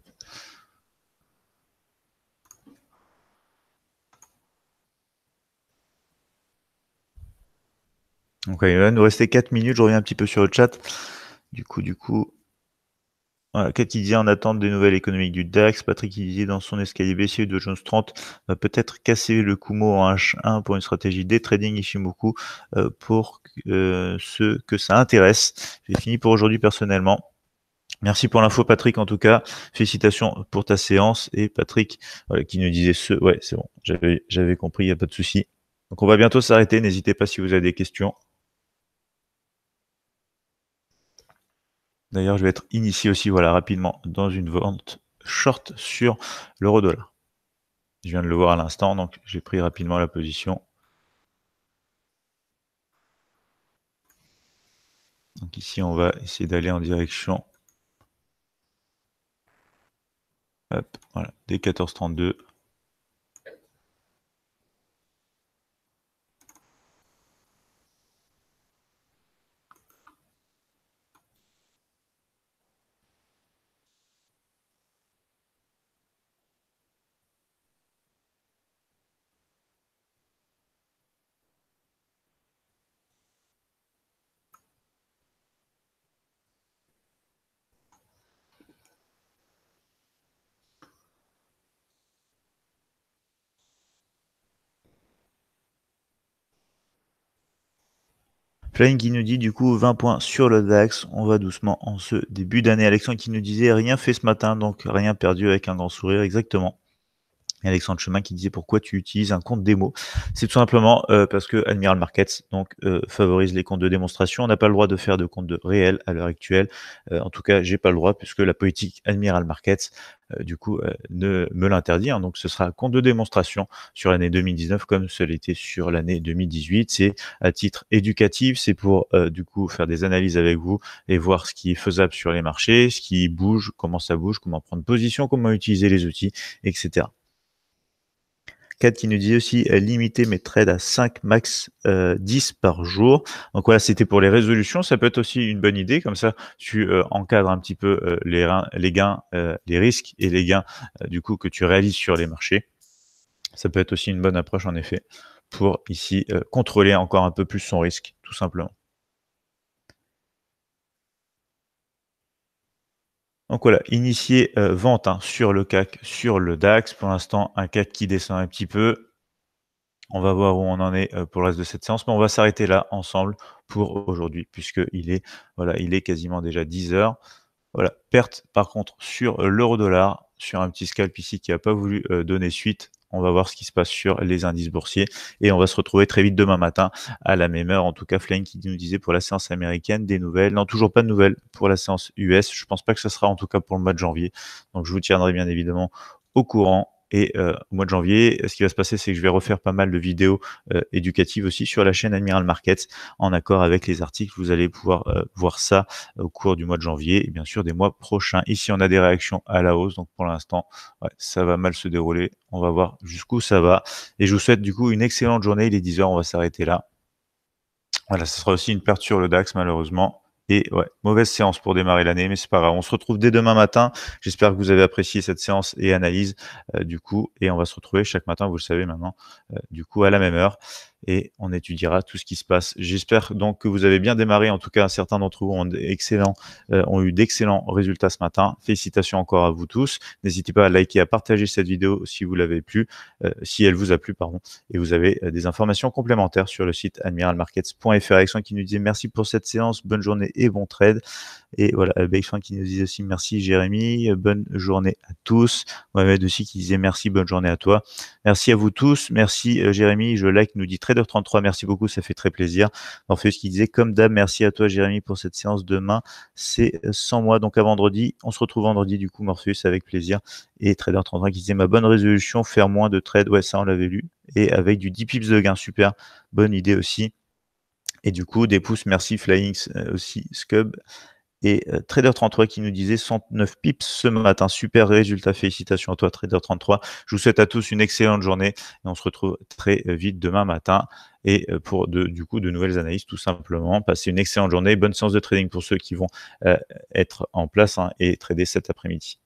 Donc il va nous rester 4 minutes, je reviens un petit peu sur le chat. Du coup, du coup, voilà, quotidien en attente des nouvelles économiques du DAX. Patrick il disait dans son escalier baissier de Jones 30 va peut-être casser le Kumo en H1 pour une stratégie des trading Ishimoku beaucoup pour euh, ce ceux que ça intéresse. J'ai fini pour aujourd'hui personnellement. Merci pour l'info Patrick en tout cas. Félicitations pour ta séance et Patrick qui nous disait ce. Ouais, c'est bon, j'avais compris, il n'y a pas de souci. Donc on va bientôt s'arrêter. N'hésitez pas si vous avez des questions. D'ailleurs, je vais être initié aussi, voilà, rapidement, dans une vente short sur l'euro dollar. Je viens de le voir à l'instant, donc j'ai pris rapidement la position. Donc ici, on va essayer d'aller en direction des 14,32. Plane qui nous dit du coup 20 points sur le DAX. On va doucement en ce début d'année. Alexandre qui nous disait rien fait ce matin, donc rien perdu avec un grand sourire exactement. Alexandre Chemin qui disait pourquoi tu utilises un compte démo. C'est tout simplement euh, parce que Admiral Markets donc, euh, favorise les comptes de démonstration. On n'a pas le droit de faire de compte de réel à l'heure actuelle. Euh, en tout cas, j'ai pas le droit puisque la politique Admiral Markets du coup ne me l'interdit. Hein. Donc ce sera un compte de démonstration sur l'année 2019 comme cela était sur l'année 2018. C'est à titre éducatif, c'est pour du coup faire des analyses avec vous et voir ce qui est faisable sur les marchés, ce qui bouge, comment ça bouge, comment prendre position, comment utiliser les outils, etc. Kat qui nous dit aussi euh, limiter mes trades à 5 max 10 euh, par jour. Donc voilà, c'était pour les résolutions. Ça peut être aussi une bonne idée. Comme ça, tu euh, encadres un petit peu les, les, gains, les risques et les gains du coup que tu réalises sur les marchés. Ça peut être aussi une bonne approche en effet pour ici contrôler encore un peu plus son risque, tout simplement. Donc voilà, initié euh, vente hein, sur le CAC, sur le DAX. Pour l'instant, un CAC qui descend un petit peu. On va voir où on en est euh, pour le reste de cette séance, mais on va s'arrêter là ensemble pour aujourd'hui, puisqu'il est, voilà, il est quasiment déjà 10 heures. Voilà, perte par contre sur l'euro dollar, sur un petit scalp ici qui n'a pas voulu euh, donner suite. On va voir ce qui se passe sur les indices boursiers et on va se retrouver très vite demain matin à la même heure. En tout cas, Flynn qui nous disait pour la séance américaine des nouvelles. Non, toujours pas de nouvelles pour la séance US. Je pense pas que ce sera en tout cas pour le mois de janvier. Donc, je vous tiendrai bien évidemment au courant et euh, au mois de janvier, ce qui va se passer, c'est que je vais refaire pas mal de vidéos euh, éducatives aussi sur la chaîne Admiral Markets en accord avec les articles. Vous allez pouvoir euh, voir ça au cours du mois de janvier et bien sûr des mois prochains. Ici, on a des réactions à la hausse. Donc pour l'instant, ça va mal se dérouler. On va voir jusqu'où ça va. Et je vous souhaite du coup une excellente journée. Il est 10h, on va s'arrêter là. Voilà, ce sera aussi une perte sur le DAX malheureusement. Et ouais, mauvaise séance pour démarrer l'année, mais c'est pas grave. On se retrouve dès demain matin. J'espère que vous avez apprécié cette séance et analyse euh, du coup. Et on va se retrouver chaque matin, vous le savez maintenant, euh, du coup, à la même heure et on étudiera tout ce qui se passe. J'espère donc que vous avez bien démarré. En tout cas, certains d'entre vous ont, excellent, euh, ont eu d'excellents résultats ce matin. Félicitations encore à vous tous. N'hésitez pas à liker, et à partager cette vidéo si vous l'avez plu, euh, si elle vous a plu, pardon. Et vous avez euh, des informations complémentaires sur le site admiralmarkets.fr. Alexandre qui nous disait merci pour cette séance, bonne journée et bon trade. Et voilà, Alexandre qui nous disait aussi merci Jérémy, bonne journée à tous. Mohamed aussi qui disait merci, bonne journée à toi. Merci à vous tous. Merci Jérémy, je like, nous dit très Trader33, merci beaucoup, ça fait très plaisir. Morpheus qui disait, comme d'hab, merci à toi Jérémy pour cette séance demain. C'est sans moi, donc à vendredi. On se retrouve vendredi du coup, Morpheus, avec plaisir. Et Trader33 qui disait, ma bonne résolution, faire moins de trades. Ouais, ça on l'avait lu. Et avec du 10 pips de gain, super. Bonne idée aussi. Et du coup, des pouces, merci Flying euh, aussi, Scub. Et euh, Trader33 qui nous disait 109 pips ce matin. Super résultat. Félicitations à toi, Trader33. Je vous souhaite à tous une excellente journée et on se retrouve très euh, vite demain matin. Et euh, pour de, du coup de nouvelles analyses, tout simplement. Passez une excellente journée. Bonne séance de trading pour ceux qui vont être en place hein, et trader cet après-midi.